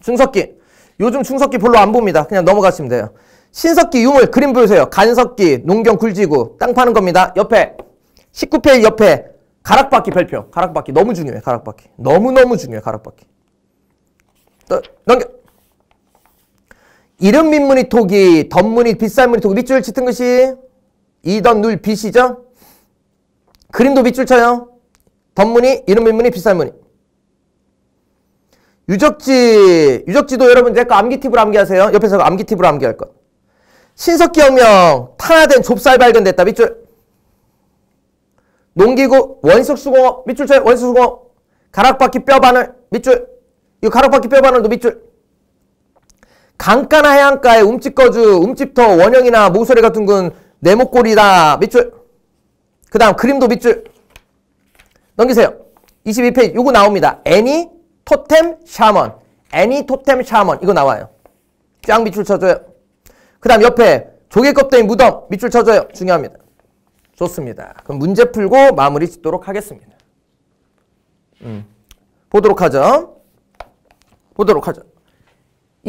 중석기. 요즘 중석기 별로 안 봅니다. 그냥 넘어가시면 돼요. 신석기 유물 그림 보세요. 간석기, 농경 굴지구, 땅 파는 겁니다. 옆에 19페이지 옆에 가락바퀴 별표. 가락바퀴 너무 중요해. 가락바퀴. 너무너무 중요해. 가락바퀴. 넘겨. 이름 민무늬 토기, 덧무늬, 빗살무늬 토기 밑줄 치은 것이 이던 눌 빛이죠. 그림도 밑줄 쳐요. 덧무늬, 이름 민무늬, 빗살무늬. 유적지, 유적지도 여러분 제거 그 암기 팁으로 암기하세요. 옆에서 그 암기 팁으로 암기할 것. 신석기혁명, 탄화된 좁쌀 발견됐다. 밑줄. 농기구, 원석수공업, 밑줄 쳐요. 원석수공업. 가락바퀴 뼈바늘, 밑줄. 이 가락바퀴 뼈바늘도 밑줄. 강가나 해안가에 움집거주, 움집터, 원형이나 모서리 같은 건 네모꼴이다. 밑줄. 그 다음 그림도 밑줄. 넘기세요. 22페이지 요거 나옵니다. 애니, 토템, 샤먼. 애니, 토템, 샤먼. 이거 나와요. 쫙 밑줄 쳐줘요. 그 다음 옆에 조개 껍데기 무덤 밑줄 쳐줘요. 중요합니다. 좋습니다. 그럼 문제 풀고 마무리 짓도록 하겠습니다. 음. 보도록 하죠. 보도록 하죠.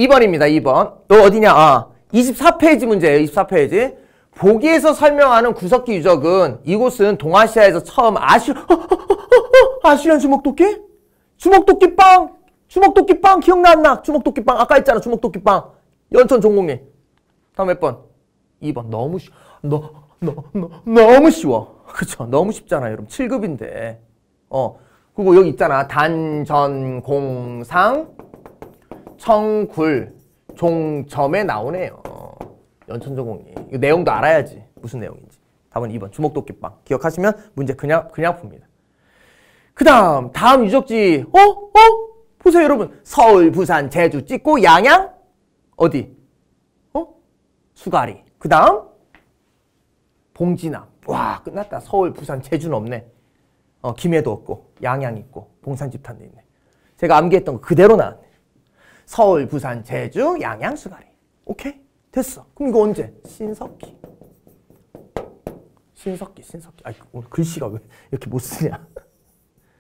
2번입니다. 2번. 또 어디냐? 아, 24페이지 문제예요. 24페이지. 보기에서 설명하는 구석기 유적은 이곳은 동아시아에서 처음 아시 어, 어, 어, 아시안 주먹도끼? 주먹도끼빵! 주먹도끼빵 기억나 안 나? 주먹도끼빵 아까 있잖아 주먹도끼빵 연천 종국리 다음 몇 번? 2번 너무 쉬... 너, 너, 너, 너무 쉬워 그쵸 너무 쉽잖아 여러분 7급인데 어 그리고 여기 있잖아 단전공상 청굴 종점에 나오네요. 어, 연천조공이. 이 내용도 알아야지. 무슨 내용인지. 답은 2번 주먹도끼빵. 기억하시면 문제 그냥 그냥 풉니다. 그 다음 다음 유적지 어? 어? 보세요 여러분. 서울, 부산, 제주 찍고 양양 어디? 어? 수가리. 그 다음 봉지나. 와 끝났다. 서울, 부산, 제주는 없네. 어, 김해도 없고 양양 있고 봉산집탄도 있네. 제가 암기했던 거 그대로 나왔네. 서울, 부산, 제주, 양양, 수가리. 오케이? 됐어. 그럼 이거 언제? 신석기. 신석기, 신석기. 아, 이 오늘 글씨가 왜 이렇게 못 쓰냐.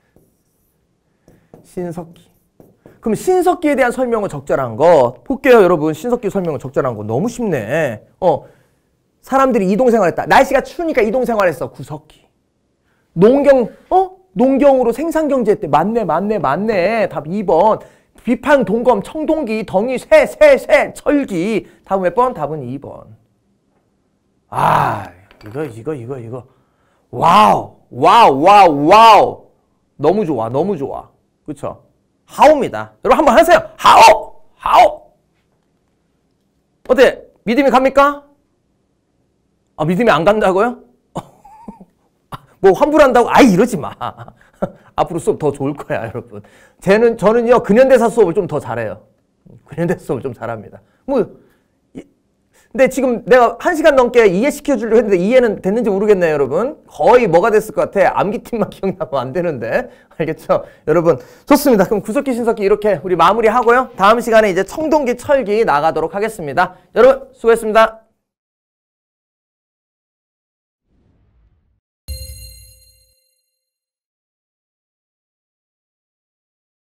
신석기. 그럼 신석기에 대한 설명은 적절한 거 볼게요 여러분 신석기 설명은 적절한 거 너무 쉽네 어 사람들이 이동생활했다 날씨가 추우니까 이동생활했어 구석기 농경 어 농경으로 생산경제 때. 맞네 맞네 맞네 답 2번 비판, 동검, 청동기, 덩이, 쇠, 쇠, 쇠, 철기. 답은 몇 번? 답은 2번. 아, 이거, 이거, 이거, 이거. 와우, 와우, 와우, 와우. 너무 좋아, 너무 좋아. 그쵸? 하옵니다. 여러분 한번 하세요. 하옵! 하옵! 어때? 믿음이 갑니까? 아, 믿음이 안 간다고요? 뭐 환불한다고 아예 이러지 마. 앞으로 수업 더 좋을 거야, 여러분. 쟤는 저는요 근현대사 수업을 좀 더 잘해요. 근현대사 수업을 좀 잘합니다. 뭐 근데 지금 내가 한 시간 넘게 이해시켜 주려고 했는데 이해는 됐는지 모르겠네요, 여러분. 거의 뭐가 됐을 것 같아. 암기팀만 기억나면 안 되는데. 알겠죠? 여러분, 좋습니다. 그럼 구석기, 신석기 이렇게 우리 마무리하고요. 다음 시간에 이제 청동기, 철기 나가도록 하겠습니다. 여러분, 수고했습니다.